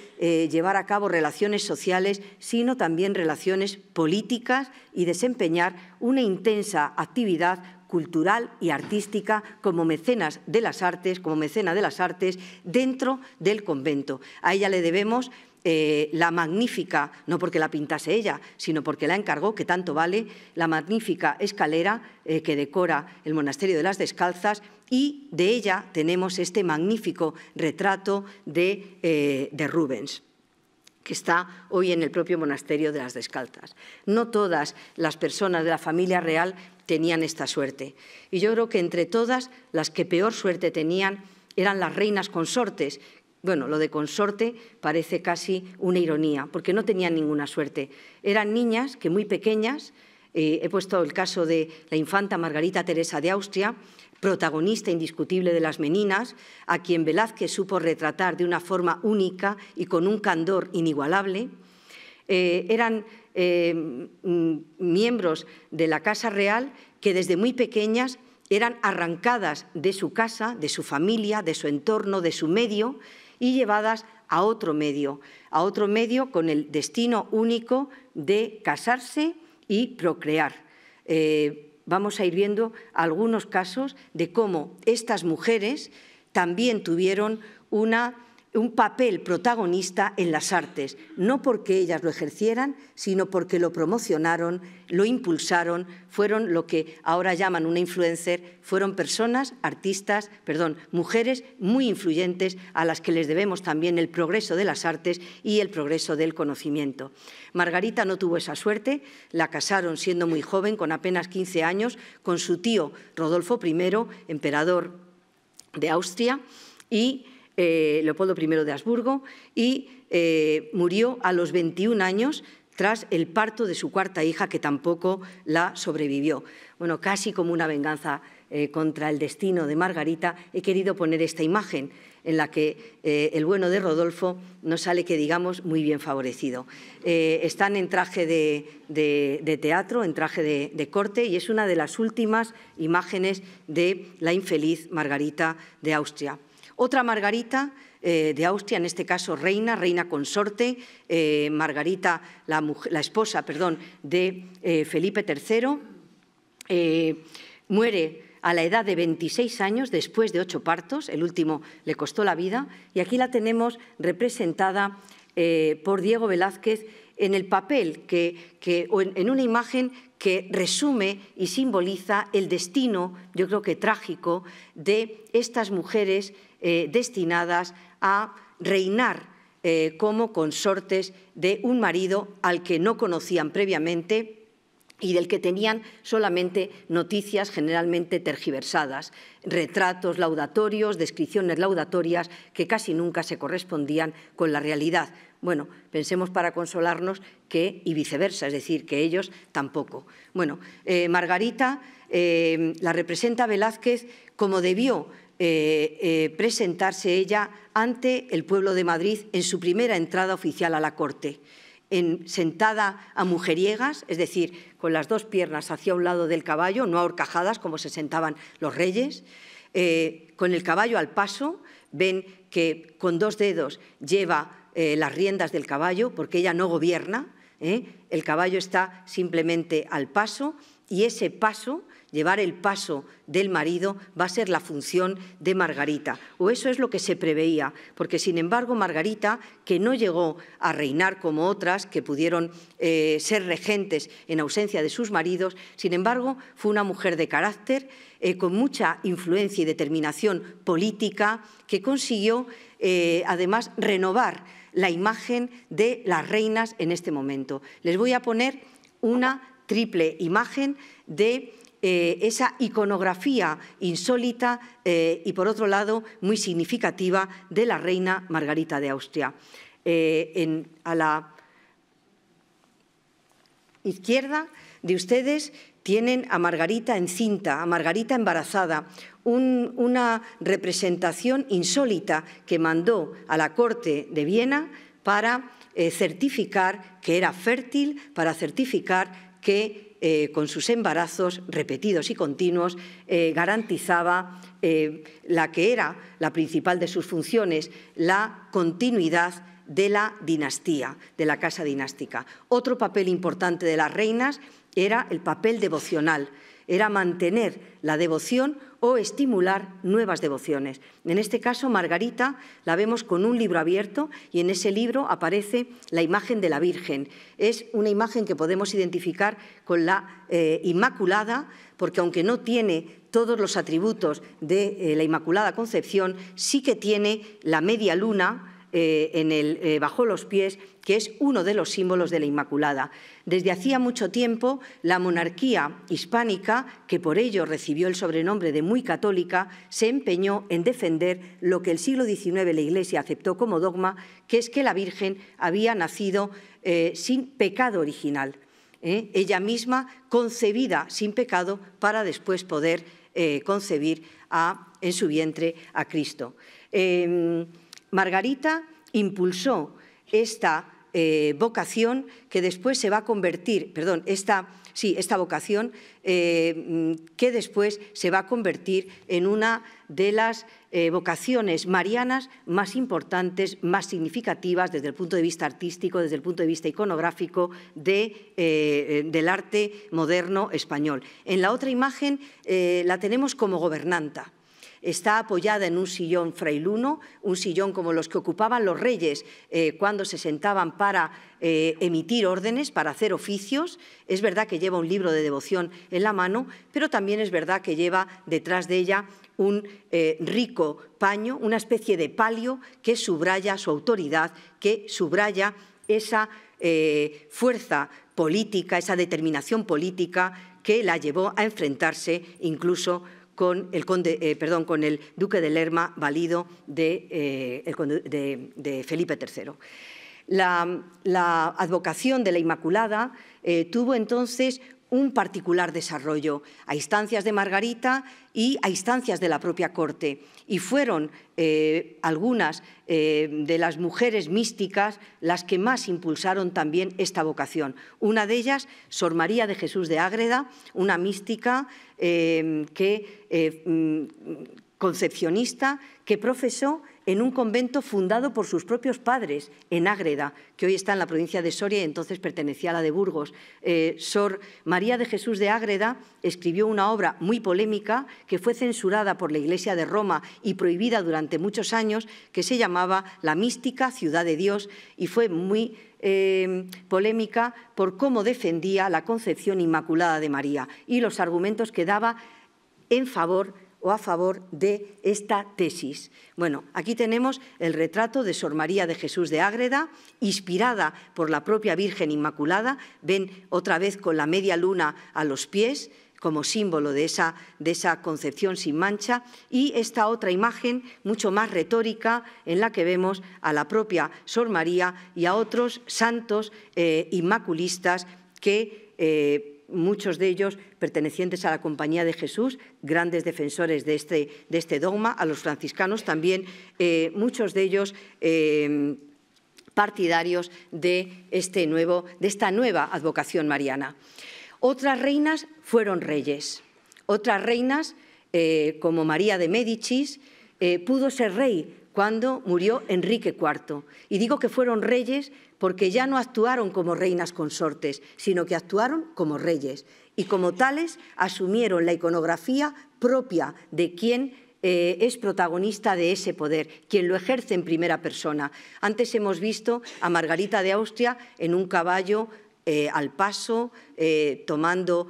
llevar a cabo relaciones sociales, sino también relaciones políticas y desempeñar una intensa actividad cultural y artística como mecenas de las artes, como mecena de las artes dentro del convento. A ella le debemos eh, la magnífica, no porque la pintase ella, sino porque la encargó, que tanto vale, la magnífica escalera eh, que decora el Monasterio de las Descalzas y de ella tenemos este magnífico retrato eh, de Rubens que está hoy en el propio monasterio de las Descalzas. No todas las personas de la familia real tenían esta suerte. Y yo creo que entre todas las que peor suerte tenían eran las reinas consortes. Bueno, lo de consorte parece casi una ironía, porque no tenían ninguna suerte. Eran niñas que muy pequeñas, eh, he puesto el caso de la infanta Margarita Teresa de Austria, protagonista indiscutible de las Meninas, a quien Velázquez supo retratar de una forma única y con un candor inigualable. Eh, eran eh, mm, miembros de la Casa Real que desde muy pequeñas eran arrancadas de su casa, de su familia, de su entorno, de su medio y llevadas a otro medio, a otro medio con el destino único de casarse y procrear. Eh, vamos a ir viendo algunos casos de cómo estas mujeres también tuvieron una un papel protagonista en las artes, no porque ellas lo ejercieran, sino porque lo promocionaron, lo impulsaron, fueron lo que ahora llaman una influencer, fueron personas, artistas, perdón, mujeres muy influyentes a las que les debemos también el progreso de las artes y el progreso del conocimiento. Margarita no tuvo esa suerte, la casaron siendo muy joven, con apenas 15 años, con su tío Rodolfo I, emperador de Austria, y eh, Leopoldo I de Habsburgo y eh, murió a los 21 años tras el parto de su cuarta hija, que tampoco la sobrevivió. Bueno, casi como una venganza eh, contra el destino de Margarita, he querido poner esta imagen en la que el bueno de Rodolfo no sale, que digamos, muy bien favorecido. están en traje de, teatro, en traje de, corte, y es una de las últimas imágenes de la infeliz Margarita de Austria. Otra Margarita eh, de Austria, en este caso reina, reina consorte, eh, Margarita, la, esposa perdón, de eh, Felipe III, muere a la edad de 26 años, después de ocho partos, el último le costó la vida, y aquí la tenemos representada por Diego Velázquez en el papel que, en una imagen que resume y simboliza el destino, yo creo que trágico, de estas mujeres eh, destinadas a reinar eh, como consortes de un marido al que no conocían previamente y del que tenían solamente noticias generalmente tergiversadas, retratos laudatorios, descripciones laudatorias que casi nunca se correspondían con la realidad. Bueno, pensemos para consolarnos que, y viceversa, es decir, que ellos tampoco. Bueno, eh, Margarita la representa Velázquez como debió eh, eh, presentarse ella ante el pueblo de Madrid en su primera entrada oficial a la Corte, sentada a mujeriegas, es decir, con las dos piernas hacia un lado del caballo, no ahorcajadas como se sentaban los reyes, eh, con el caballo al paso, ven que con dos dedos lleva las riendas del caballo porque ella no gobierna, el caballo está simplemente al paso y ese paso llevar el paso del marido va a ser la función de Margarita, o eso es lo que se preveía, porque sin embargo Margarita, que no llegó a reinar como otras, que pudieron eh, ser regentes en ausencia de sus maridos, sin embargo fue una mujer de carácter, eh, con mucha influencia y determinación política, que consiguió eh, además renovar la imagen de las reinas en este momento. Les voy a poner una triple imagen de eh, esa iconografía insólita eh, y, por otro lado, muy significativa de la reina Margarita de Austria. Eh, a la izquierda de ustedes tienen a Margarita encinta, a Margarita embarazada, una representación insólita que mandó a la corte de Viena para certificar que era fértil, para certificar que eh, con sus embarazos repetidos y continuos, eh, garantizaba eh, la que era la principal de sus funciones, la continuidad de la dinastía, de la casa dinástica. Otro papel importante de las reinas era el papel devocional, era mantener la devoción o estimular nuevas devociones. En este caso, Margarita la vemos con un libro abierto y en ese libro aparece la imagen de la Virgen. Es una imagen que podemos identificar con la eh, Inmaculada, porque aunque no tiene todos los atributos de eh, la Inmaculada Concepción, sí que tiene la media luna eh, bajo los pies que es uno de los símbolos de la Inmaculada. Desde hacía mucho tiempo, la monarquía hispánica, que por ello recibió el sobrenombre de muy católica, se empeñó en defender lo que el siglo XIX la Iglesia aceptó como dogma, que es que la Virgen había nacido eh, sin pecado original, ¿eh? ella misma concebida sin pecado para después poder eh, concebir en su vientre a Cristo. Em, Margarita impulsó esta eh, vocación que después se va a convertir, perdón, esta, sí, esta vocación eh, mm, que después se va a convertir en una de las eh, vocaciones marianas más importantes, más significativas desde el punto de vista artístico, desde el punto de vista iconográfico del arte moderno español. En la otra imagen la tenemos como gobernanta está apoyada en un sillón frailuno, un sillón como los que ocupaban los reyes eh, cuando se sentaban para eh, emitir órdenes, para hacer oficios. Es verdad que lleva un libro de devoción en la mano, pero también es verdad que lleva detrás de ella un eh, rico paño, una especie de palio que subraya su autoridad, que subraya esa fuerza política, esa determinación política que la llevó a enfrentarse incluso con el, conde, eh, perdón, con el duque de Lerma, valido de, eh, Felipe III. La, la, advocación de la Inmaculada eh, tuvo entonces un particular desarrollo a instancias de Margarita y a instancias de la propia corte. Y fueron eh, algunas eh, de las mujeres místicas las que más impulsaron también esta vocación. Una de ellas, Sor María de Jesús de Ágreda, una mística eh, que, mm, concepcionista que profesó en un convento fundado por sus propios padres en Ágreda, que hoy está en la provincia de Soria y entonces pertenecía a la de Burgos. Eh, Sor María de Jesús de Ágreda escribió una obra muy polémica que fue censurada por la Iglesia de Roma y prohibida durante muchos años, que se llamaba La mística ciudad de Dios y fue muy eh, polémica por cómo defendía la concepción inmaculada de María y los argumentos que daba en favor de o a favor de esta tesis. Bueno, aquí tenemos el retrato de Sor María de Jesús de Ágreda, inspirada por la propia Virgen Inmaculada, ven otra vez con la media luna a los pies como símbolo de esa, de esa concepción sin mancha, y esta otra imagen mucho más retórica en la que vemos a la propia Sor María y a otros santos eh, inmaculistas que eh, muchos de ellos pertenecientes a la Compañía de Jesús, grandes defensores de este, este dogma, a los franciscanos también, eh, muchos de ellos eh, partidarios este de, esta nueva advocación mariana. Otras reinas fueron reyes, otras reinas, eh, como María de Médicis, pudo ser rey cuando murió Enrique IV. Y digo que fueron reyes porque ya no actuaron como reinas consortes, sino que actuaron como reyes y como tales asumieron la iconografía propia de quien eh, es protagonista de ese poder, quien lo ejerce en primera persona. Antes hemos visto a Margarita de Austria en un caballo eh, al paso, eh, tomando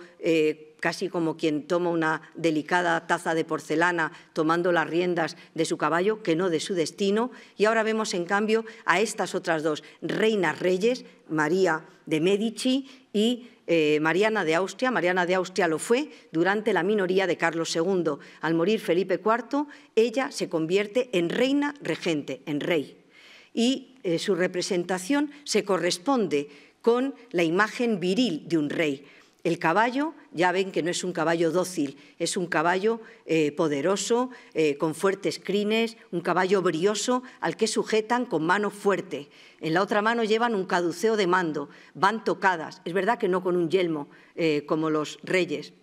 casi como quien toma una delicada taza de porcelana tomando las riendas de su caballo, que no de su destino. Y ahora vemos, en cambio, a estas otras dos reinas reyes, María de Medici y eh, Mariana de Austria. Mariana de Austria lo fue durante la minoría de Carlos II. Al morir Felipe IV, ella se convierte en reina regente, en rey. Y eh, su representación se corresponde con la imagen viril de un rey. El caballo, ya ven que no es un caballo dócil, es un caballo eh, poderoso, eh, con fuertes crines, un caballo brioso al que sujetan con mano fuerte. En la otra mano llevan un caduceo de mando, van tocadas, es verdad que no con un yelmo eh, como los reyes,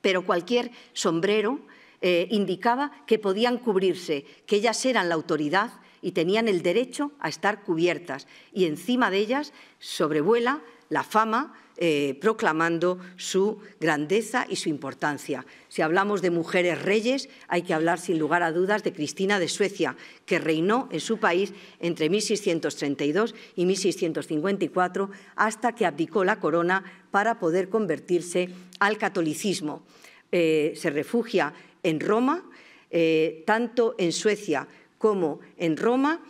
pero cualquier sombrero indicaba que podían cubrirse, que ellas eran la autoridad y tenían el derecho a estar cubiertas. Y encima de ellas sobrevuela la fama, eh, proclamando su grandeza y su importancia. Si hablamos de mujeres reyes, hay que hablar sin lugar a dudas de Cristina de Suecia, que reinó en su país entre 1632 y 1654 hasta que abdicó la corona para poder convertirse al catolicismo. Eh, se refugia en Roma, eh, tanto en Suecia como en Roma.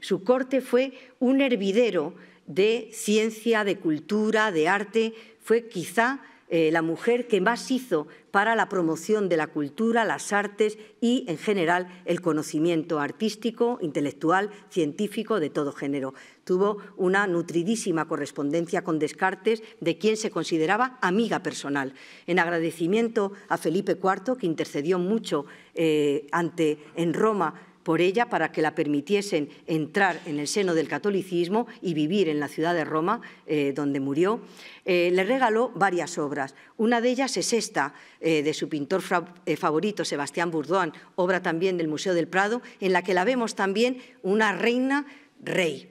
su corte fue un hervidero de ciencia, de cultura, de arte, fue quizá eh, la mujer que más hizo para la promoción de la cultura, las artes y, en general, el conocimiento artístico, intelectual, científico de todo género. Tuvo una nutridísima correspondencia con Descartes, de quien se consideraba amiga personal. En agradecimiento a Felipe IV, que intercedió mucho eh, ante, en Roma por ella para que la permitiesen entrar en el seno del catolicismo y vivir en la ciudad de Roma, eh, donde murió, eh, le regaló varias obras. Una de ellas es esta, eh, de su pintor favorito, Sebastián Bourdoin, obra también del Museo del Prado, en la que la vemos también una reina rey.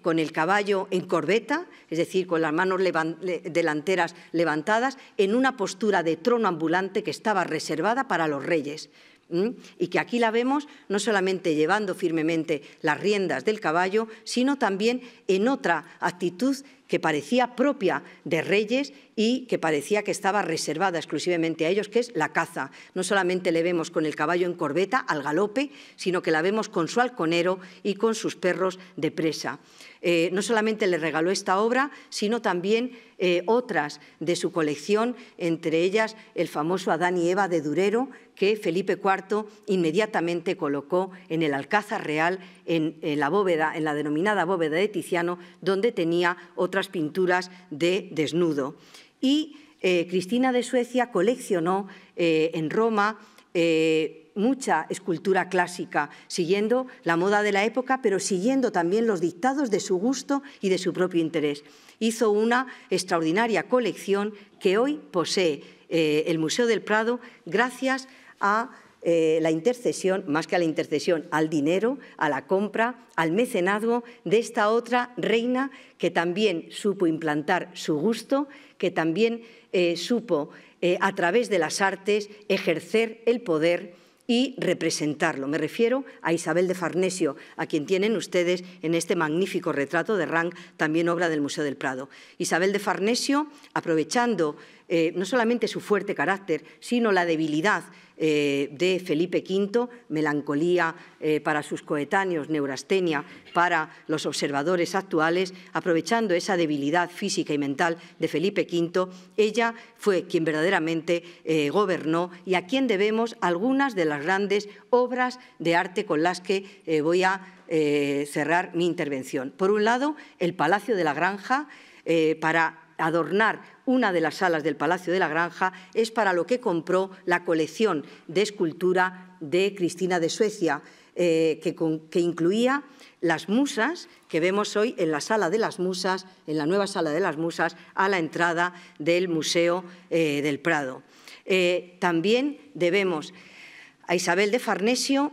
con el caballo en corbeta, es decir, con las manos delanteras levantadas, en una postura de trono ambulante que estaba reservada para los reyes y que aquí la vemos no solamente llevando firmemente las riendas del caballo, sino también en otra actitud que parecía propia de reyes y que parecía que estaba reservada exclusivamente a ellos, que es la caza. No solamente le vemos con el caballo en corbeta al galope, sino que la vemos con su halconero y con sus perros de presa. Eh, no solamente le regaló esta obra, sino también eh, otras de su colección, entre ellas el famoso Adán y Eva de Durero, que Felipe IV inmediatamente colocó en el Alcázar Real, en, la bóveda, en la denominada bóveda de Tiziano, donde tenía otras pinturas de desnudo. Y eh, Cristina de Suecia coleccionó en Roma mucha escultura clásica, siguiendo la moda de la época, pero siguiendo también los dictados de su gusto y de su propio interés. Hizo una extraordinaria colección que hoy posee eh, el Museo del Prado gracias a eh, la intercesión, más que a la intercesión, al dinero, a la compra, al mecenazgo de esta otra reina que también supo implantar su gusto, que también eh, supo, a través de las artes, ejercer el poder y representarlo. Me refiero a Isabel de Farnesio, a quien tienen ustedes en este magnífico retrato de Rank, también obra del Museo del Prado. Isabel de Farnesio, aprovechando eh, no solamente su fuerte carácter, sino la debilidad eh, de Felipe V, Melancolía eh, para sus coetáneos, Neurastenia para los observadores actuales, aprovechando esa debilidad física y mental de Felipe V, ella fue quien verdaderamente eh, gobernó y a quien debemos algunas de las grandes obras de arte con las que voy a cerrar mi intervención. Por un lado, el Palacio de la Granja para adornar una de las salas del Palacio de la Granja es para lo que compró la colección de escultura de Cristina de Suecia, eh, que, incluía las musas que vemos hoy en la sala de las musas, en la nueva sala de las musas, a la entrada del Museo eh, del Prado. Eh, también debemos a Isabel de Farnesio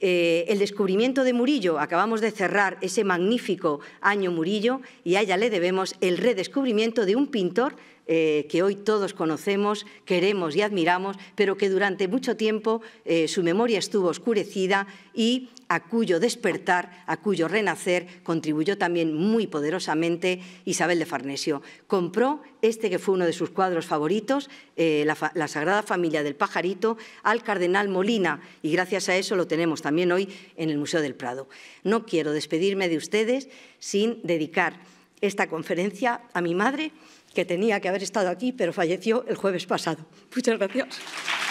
eh, el descubrimiento de Murillo, acabamos de cerrar ese magnífico año Murillo y a ella le debemos el redescubrimiento de un pintor eh, que hoy todos conocemos, queremos y admiramos, pero que durante mucho tiempo eh, su memoria estuvo oscurecida y a cuyo despertar, a cuyo renacer, contribuyó también muy poderosamente Isabel de Farnesio. Compró este que fue uno de sus cuadros favoritos, eh, la, Sagrada Familia del Pajarito, al cardenal Molina, y gracias a eso lo tenemos también hoy en el Museo del Prado. No quiero despedirme de ustedes sin dedicar esta conferencia a mi madre, que tenía que haber estado aquí, pero falleció el jueves pasado. Muchas gracias.